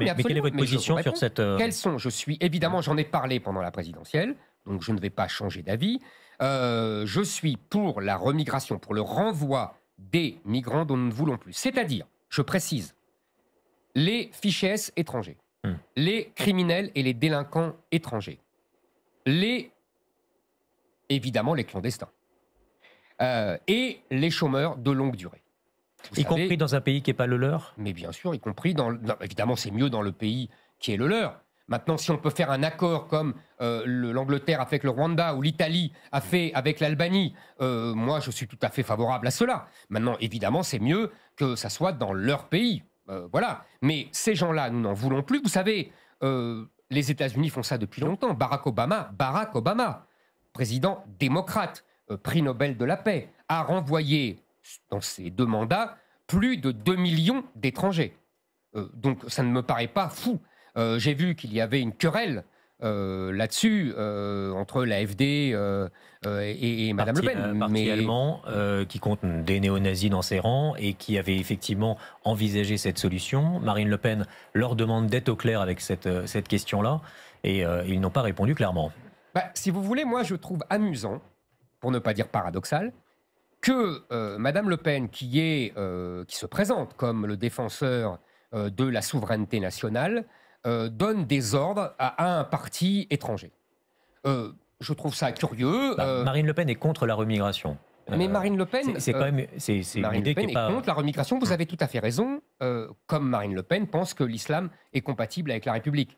mais, quelle est votre position sur cette euh, sont Je suis évidemment, j'en ai parlé pendant la présidentielle, donc je ne vais pas changer d'avis. Euh, je suis pour la remigration, pour le renvoi des migrants dont nous ne voulons plus. C'est-à-dire, je précise, les fichés étrangers, hmm. les criminels et les délinquants étrangers, les évidemment les clandestins euh, et les chômeurs de longue durée y compris dans un pays qui n'est pas le leur Mais bien sûr, y compris dans. évidemment, c'est mieux dans le pays qui est le leur. Maintenant, si on peut faire un accord comme euh, l'Angleterre a fait avec le Rwanda ou l'Italie a fait avec l'Albanie, euh, moi je suis tout à fait favorable à cela. Maintenant, évidemment, c'est mieux que ça soit dans leur pays. Euh, voilà. Mais ces gens-là, nous n'en voulons plus. Vous savez, les États-Unis font ça depuis longtemps. Barack Obama, Barack Obama, président démocrate, prix Nobel de la paix, a renvoyé dans ces deux mandats, plus de 2 millions d'étrangers. Euh, donc ça ne me paraît pas fou. Euh, j'ai vu qu'il y avait une querelle euh, là-dessus entre l'AFD euh, et, Mme Le Pen. parti allemand qui compte des néo-nazis dans ses rangs et qui avait effectivement envisagé cette solution. Marine Le Pen leur demande d'être au clair avec cette, question-là et ils n'ont pas répondu clairement. Bah, si vous voulez, moi je trouve amusant, pour ne pas dire paradoxal, que euh, Madame Le Pen, qui, est, euh, qui se présente comme le défenseur euh, de la souveraineté nationale, donne des ordres à, un parti étranger. je trouve ça curieux. Bah, Marine Le Pen est contre la remigration. Mais Marine Le Pen, c'est quand même, c'est Marine Le Pen est, contre la remigration. Vous avez tout à fait raison. comme Marine Le Pen pense que l'islam est compatible avec la République,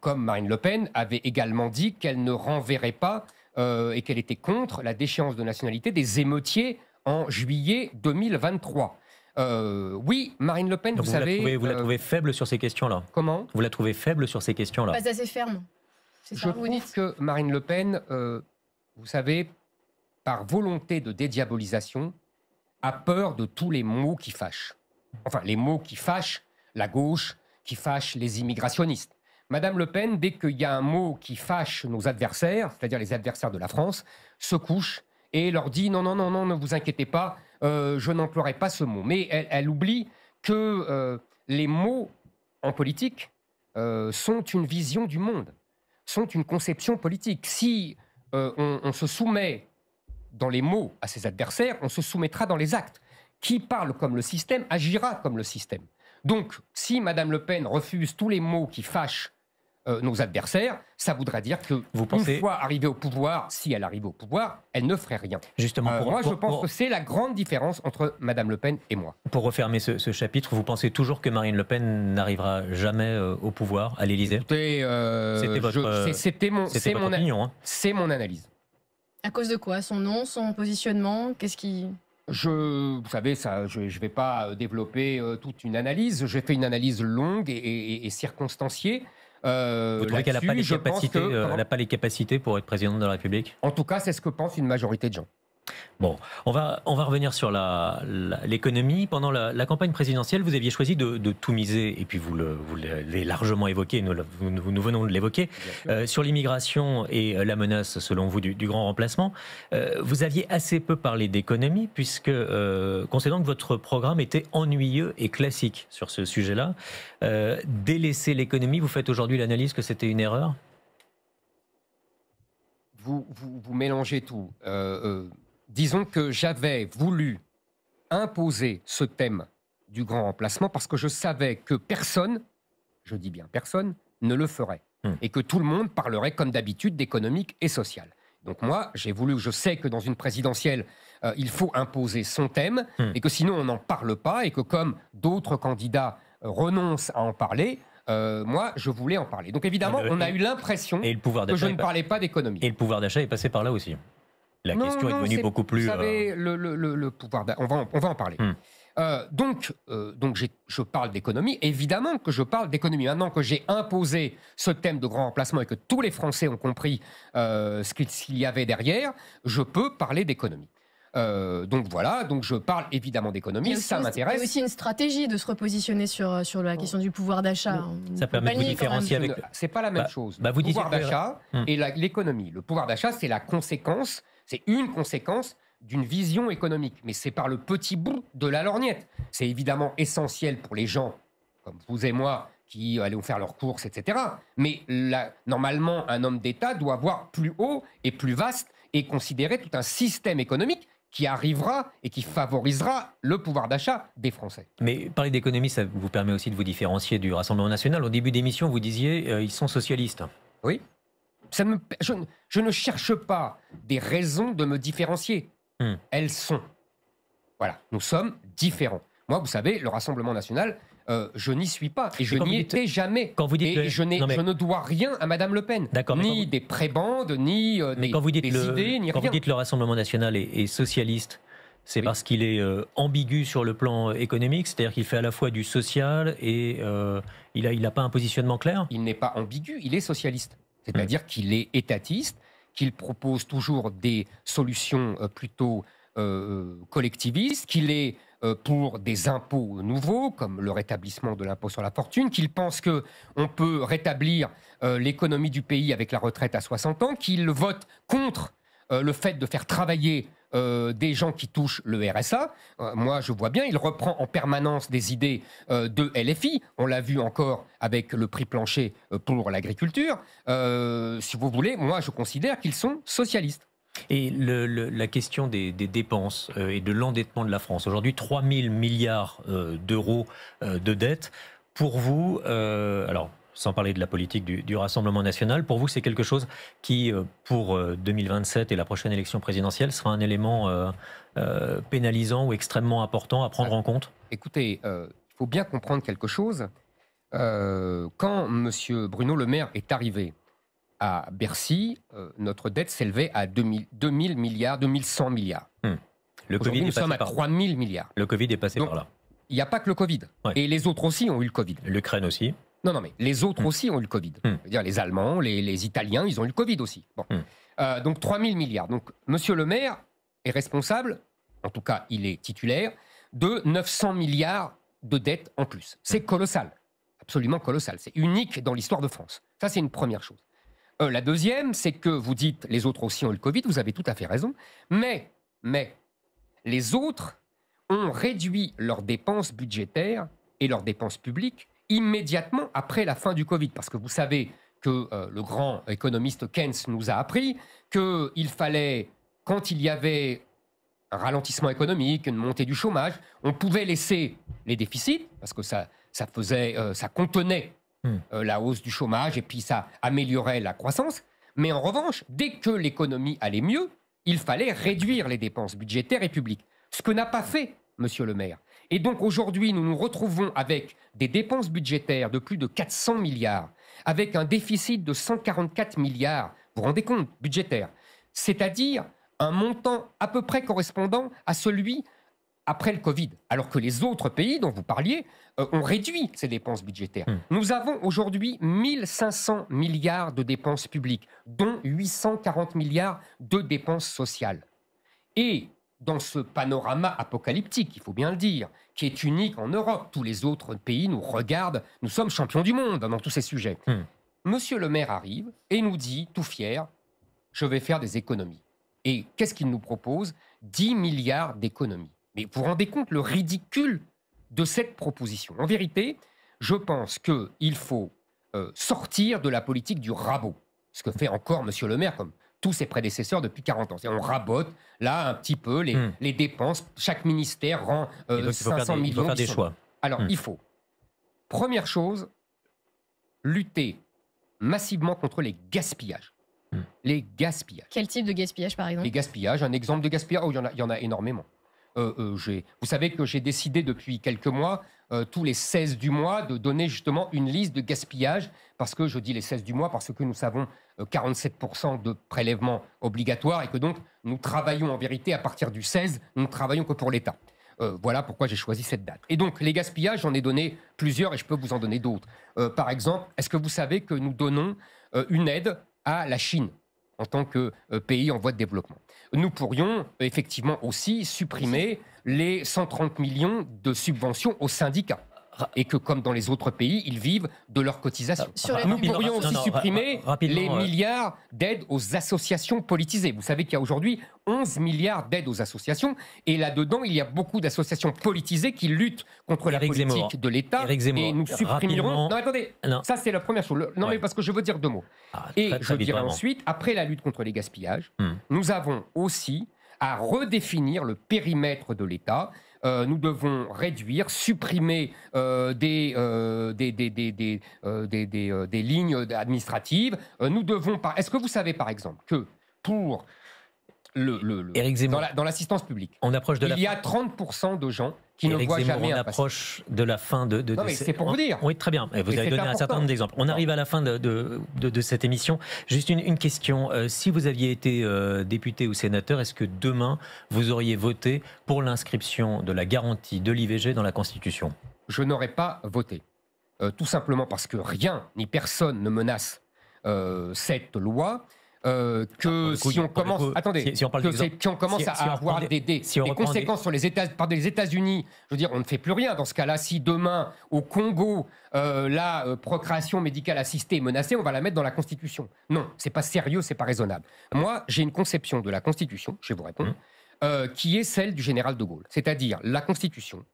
comme Marine Le Pen avait également dit qu'elle ne renverrait pas euh, et qu'elle était contre la déchéance de nationalité des émeutiers en juillet 2023. Euh, oui, Marine Le Pen, vous, savez. vous la euh, trouvez faible sur ces questions-là Comment Vous la trouvez faible sur ces questions-là Pas assez ferme. Je ça, vous dites. que Marine Le Pen, vous savez, par volonté de dédiabolisation, a peur de tous les mots qui fâchent. Enfin, les mots qui fâchent la gauche, qui fâchent les immigrationnistes, Madame Le Pen, dès qu'il y a un mot qui fâche nos adversaires, c'est-à-dire les adversaires de la France, se couche et leur dit non, non, non, non, ne vous inquiétez pas, euh, je n'emploierai pas ce mot. Mais elle, oublie que euh, les mots en politique euh, sont une vision du monde, sont une conception politique. Si on, on se soumet dans les mots à ses adversaires, on se soumettra dans les actes. Qui parle comme le système agira comme le système. Donc, si Madame Le Pen refuse tous les mots qui fâchent euh, nos adversaires, ça voudra dire que vous pensez... une fois arrivée au pouvoir, si elle arrive au pouvoir, elle ne ferait rien. Justement, euh, pour, moi, je pense que c'est la grande différence entre Madame Le Pen et moi. Pour refermer ce, chapitre, vous pensez toujours que Marine Le Pen n'arrivera jamais euh, au pouvoir à l'Élysée C'était votre, mon, opinion. Hein. C'est mon analyse. À cause de quoi Son nom, son positionnement Qu'est-ce qui je, vous savez, ça, je ne vais pas développer toute une analyse. J'ai fait une analyse longue et circonstanciée. Euh, Vous trouvez qu'elle n'a pas, les capacités, euh, pas les capacités pour être présidente de la République En tout cas, c'est ce que pense une majorité de gens. Bon, on va, on va revenir sur l'économie. Pendant la, campagne présidentielle, vous aviez choisi de, tout miser, et puis vous l'avez largement évoqué, nous, nous, venons de l'évoquer, euh, sur l'immigration et euh, la menace, selon vous, du, grand remplacement. Euh, vous aviez assez peu parlé d'économie, puisque, euh, considérant que votre programme était ennuyeux et classique sur ce sujet-là, délaisser l'économie, vous faites aujourd'hui l'analyse que c'était une erreur vous, vous, mélangez tout disons que j'avais voulu imposer ce thème du grand remplacement parce que je savais que personne, je dis bien personne, ne le ferait. Hmm. Et que tout le monde parlerait comme d'habitude d'économique et social. Donc moi, j'ai voulu, je sais que dans une présidentielle, euh, il faut imposer son thème, hmm. et que sinon on n'en parle pas, et que comme d'autres candidats euh, renoncent à en parler, euh, moi, je voulais en parler. Donc évidemment, on a eu l'impression que je ne parlais pas d'économie. Et le pouvoir d'achat est passé par là aussi la question est devenue beaucoup plus. Vous savez, euh, le, pouvoir. Ben, on va, on va en parler. Hmm. Euh, donc, euh, donc je parle d'économie. Évidemment que je parle d'économie. Maintenant que j'ai imposé ce thème de grand remplacement et que tous les Français ont compris ce qu'il y avait derrière, je peux parler d'économie. donc voilà, donc je parle évidemment d'économie, ça m'intéresse. C'est aussi une stratégie de se repositionner sur, sur la question du pouvoir d'achat. Ça permet de vous différencier avec. C'est pas la même bah, chose. Bah, vous le pouvoir d'achat hmm. et l'économie. Le pouvoir d'achat, c'est la conséquence c'est une conséquence d'une vision économique, mais c'est par le petit bout de la lorgnette. C'est évidemment essentiel pour les gens comme vous et moi qui allons faire leurs courses, etc. Mais là, normalement, un homme d'État doit voir plus haut et plus vaste et considérer tout un système économique qui arrivera et qui favorisera le pouvoir d'achat des Français. Mais parler d'économie, ça vous permet aussi de vous différencier du Rassemblement national. Au début d'émission, vous disiez euh, ils sont socialistes. Oui. Ça je, ne cherche pas des raisons de me différencier. Hmm. Elles sont. Voilà, nous sommes différents. Moi, vous savez, le Rassemblement national, euh, je n'y suis pas et je n'y étais jamais. Quand vous dites et je, je, ne dois rien à Madame Le Pen. Ni des prébandes, ni euh, des, quand vous dites le, idées, quand vous dites le Rassemblement national est, socialiste, c'est parce qu'il est euh, ambigu sur le plan économique, c'est-à-dire qu'il fait à la fois du social et il n'a pas un positionnement clair Il n'est pas ambigu, il est socialiste c'est-à-dire mm. qu'il est étatiste, qu'il propose toujours des solutions euh, plutôt euh, euh, collectivistes, qu'il est pour des impôts nouveaux, comme le rétablissement de l'impôt sur la fortune, qu'il pense qu'on peut rétablir l'économie du pays avec la retraite à 60 ans, qu'il vote contre le fait de faire travailler euh, des gens qui touchent le RSA. Euh, moi, je vois bien, il reprend en permanence des idées euh, de LFI. On l'a vu encore avec le prix plancher pour l'agriculture. si vous voulez, moi, je considère qu'ils sont socialistes. Et la question des, dépenses et de l'endettement de la France. Aujourd'hui, 3 000 milliards d'euros de dette. Pour vous, alors sans parler de la politique du, Rassemblement national, pour vous, c'est quelque chose qui, euh, pour 2027 euh, et la prochaine élection présidentielle, sera un élément euh, pénalisant ou extrêmement important à prendre ah, en compte Écoutez, il faut bien comprendre quelque chose. quand M. Bruno Le Maire est arrivé à Bercy, notre dette s'élevait à 2000, 2000 milliards, 2100 milliards. Hmm. Le Covid nous est passé sommes à 3000 milliards. Le Covid est passé par là. Il n'y a pas que le Covid. Et les autres aussi ont eu le Covid. L'Ukraine aussi. Non, non, mais les autres hmm. aussi ont eu le Covid. Hmm. Dire, les Allemands, les, Italiens, ils ont eu le Covid aussi. Hmm. Euh, donc 3 000 milliards. Donc Monsieur le maire est responsable, en tout cas il est titulaire, de 900 milliards de dettes en plus. C'est colossal, absolument colossal. C'est unique dans l'histoire de France. Ça, c'est une première chose. Euh, la deuxième, c'est que vous dites les autres aussi ont eu le Covid, vous avez tout à fait raison, mais, mais les autres ont réduit leurs dépenses budgétaires et leurs dépenses publiques immédiatement après la fin du Covid, parce que vous savez que euh, le grand économiste Keynes nous a appris qu'il fallait, quand il y avait un ralentissement économique, une montée du chômage, on pouvait laisser les déficits, parce que ça, faisait, euh, ça contenait hmm. euh, la hausse du chômage et puis ça améliorait la croissance. Mais en revanche, dès que l'économie allait mieux, il fallait réduire les dépenses budgétaires et publiques. Ce que n'a pas fait Monsieur le maire. Et donc aujourd'hui, nous nous retrouvons avec des dépenses budgétaires de plus de 400 milliards, avec un déficit de 144 milliards, vous vous rendez compte, budgétaire, c'est-à-dire un montant à peu près correspondant à celui après le Covid, alors que les autres pays dont vous parliez euh, ont réduit ces dépenses budgétaires. Hmm. Nous avons aujourd'hui 1500 milliards de dépenses publiques, dont 840 milliards de dépenses sociales. Et dans ce panorama apocalyptique, il faut bien le dire, qui est unique en Europe. Tous les autres pays nous regardent. Nous sommes champions du monde hein, dans tous ces sujets. Hmm. Monsieur le maire arrive et nous dit, tout fier, je vais faire des économies. Et qu'est-ce qu'il nous propose 10 milliards d'économies. Mais vous vous rendez compte le ridicule de cette proposition En vérité, je pense qu'il faut euh, sortir de la politique du rabot, ce que fait encore Monsieur le maire comme tous ses prédécesseurs depuis 40 ans. On rabote là un petit peu les, hmm. dépenses. Chaque ministère rend 500 euh, millions. Il faut faire des choix. Alors, hmm. il faut. Première chose, lutter massivement contre les gaspillages. Hmm. Les gaspillages. Quel type de gaspillage, par exemple Les gaspillages. Un exemple de gaspillage, oh, il y, en a, énormément. Euh, euh vous savez que j'ai décidé depuis quelques mois euh, tous les 16 du mois, de donner justement une liste de gaspillage, parce que je dis les 16 du mois, parce que nous savons 47% euh, de prélèvements obligatoires et que donc nous travaillons en vérité à partir du 16, nous ne travaillons que pour l'État. Euh, voilà pourquoi j'ai choisi cette date. Et donc, les gaspillages, j'en ai donné plusieurs et je peux vous en donner d'autres. par exemple, est-ce que vous savez que nous donnons une aide à la Chine en tant que pays en voie de développement Nous pourrions effectivement aussi supprimer les 130 millions de subventions aux syndicats et que, comme dans les autres pays, ils vivent de leurs cotisations. Ah, nous pourrions aussi supprimer les euh, milliards d'aides aux associations politisées. Vous savez qu'il y a aujourd'hui 11 milliards d'aides aux associations, et là-dedans, il y a beaucoup d'associations politisées qui luttent contre la politique de l'État, et nous supprimerons... Non, attendez, ça c'est la première chose. Non, mais parce que je veux dire deux mots. Ah, et je dirai ensuite, après la lutte contre les gaspillages, hmm. nous avons aussi à redéfinir le périmètre de l'État. Euh, nous devons réduire, supprimer des, lignes administratives. Euh, nous devons, par... est-ce que vous savez par exemple que pour le, dans l'assistance publique. On approche de Il la y a 30% de gens qui ne voient on approche de la fin de. c'est pour vous dire. Oui, très bien. Eh, vous avez donné un certain nombre d'exemples. On arrive à la fin de, cette émission. Juste une, question. Euh, si vous aviez été euh, député ou sénateur, est-ce que demain vous auriez voté pour l'inscription de la garantie de l'IVG dans la Constitution Je n'aurais pas voté. Euh, tout simplement parce que rien ni personne ne menace cette loi. Euh, que ah, si on commence, attendez, commence à avoir des, conséquences sur les États, par des États-Unis, je veux dire, on ne fait plus rien dans ce cas-là. Si demain au Congo euh, la euh, procréation médicale assistée est menacée, on va la mettre dans la Constitution. Non, c'est pas sérieux, c'est pas raisonnable. Moi, j'ai une conception de la Constitution, je vous répondre, mmh. qui est celle du général de Gaulle, c'est-à-dire la Constitution,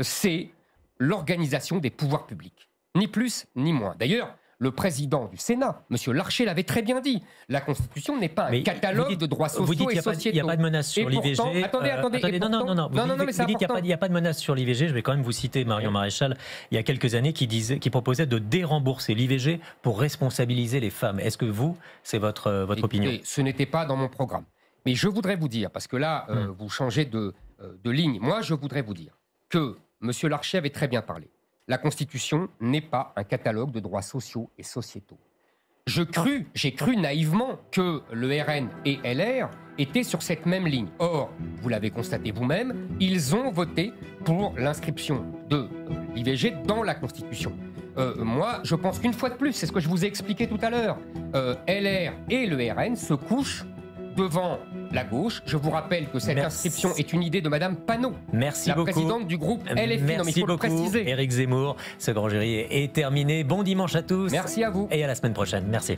c'est l'organisation des pouvoirs publics, ni plus ni moins. D'ailleurs, le président du Sénat, M. Larcher, l'avait très bien dit. La Constitution n'est pas un catalogue de droits sociaux et n'y euh, a pas de menace sur l'IVG. attendez, attendez. non, non, non. Vous, non, dites qu'il n'y a, pas de menace sur l'IVG. Je vais quand même vous citer Marion Maréchal, il y a quelques années, qui, proposait de dérembourser l'IVG pour responsabiliser les femmes. Est-ce que vous, c'est votre, euh, opinion Ce n'était pas dans mon programme. Mais je voudrais vous dire, parce que là, euh, hmm. vous changez de, de ligne. Moi, je voudrais vous dire que M. Larcher avait très bien parlé. La Constitution n'est pas un catalogue de droits sociaux et sociétaux. Je crus, j'ai cru naïvement que le RN et LR étaient sur cette même ligne. Or, vous l'avez constaté vous-même, ils ont voté pour l'inscription de l'IVG dans la Constitution. Euh, moi, je pense qu'une fois de plus, c'est ce que je vous ai expliqué tout à l'heure, euh, LR et le RN se couchent devant la gauche. Je vous rappelle que cette inscription est une idée de Madame Panot, Merci la présidente du groupe euh, LFI. Merci beaucoup, le Zemmour. Ce grand jury est terminé. Bon dimanche à tous. Merci à vous. Et à la semaine prochaine. Merci.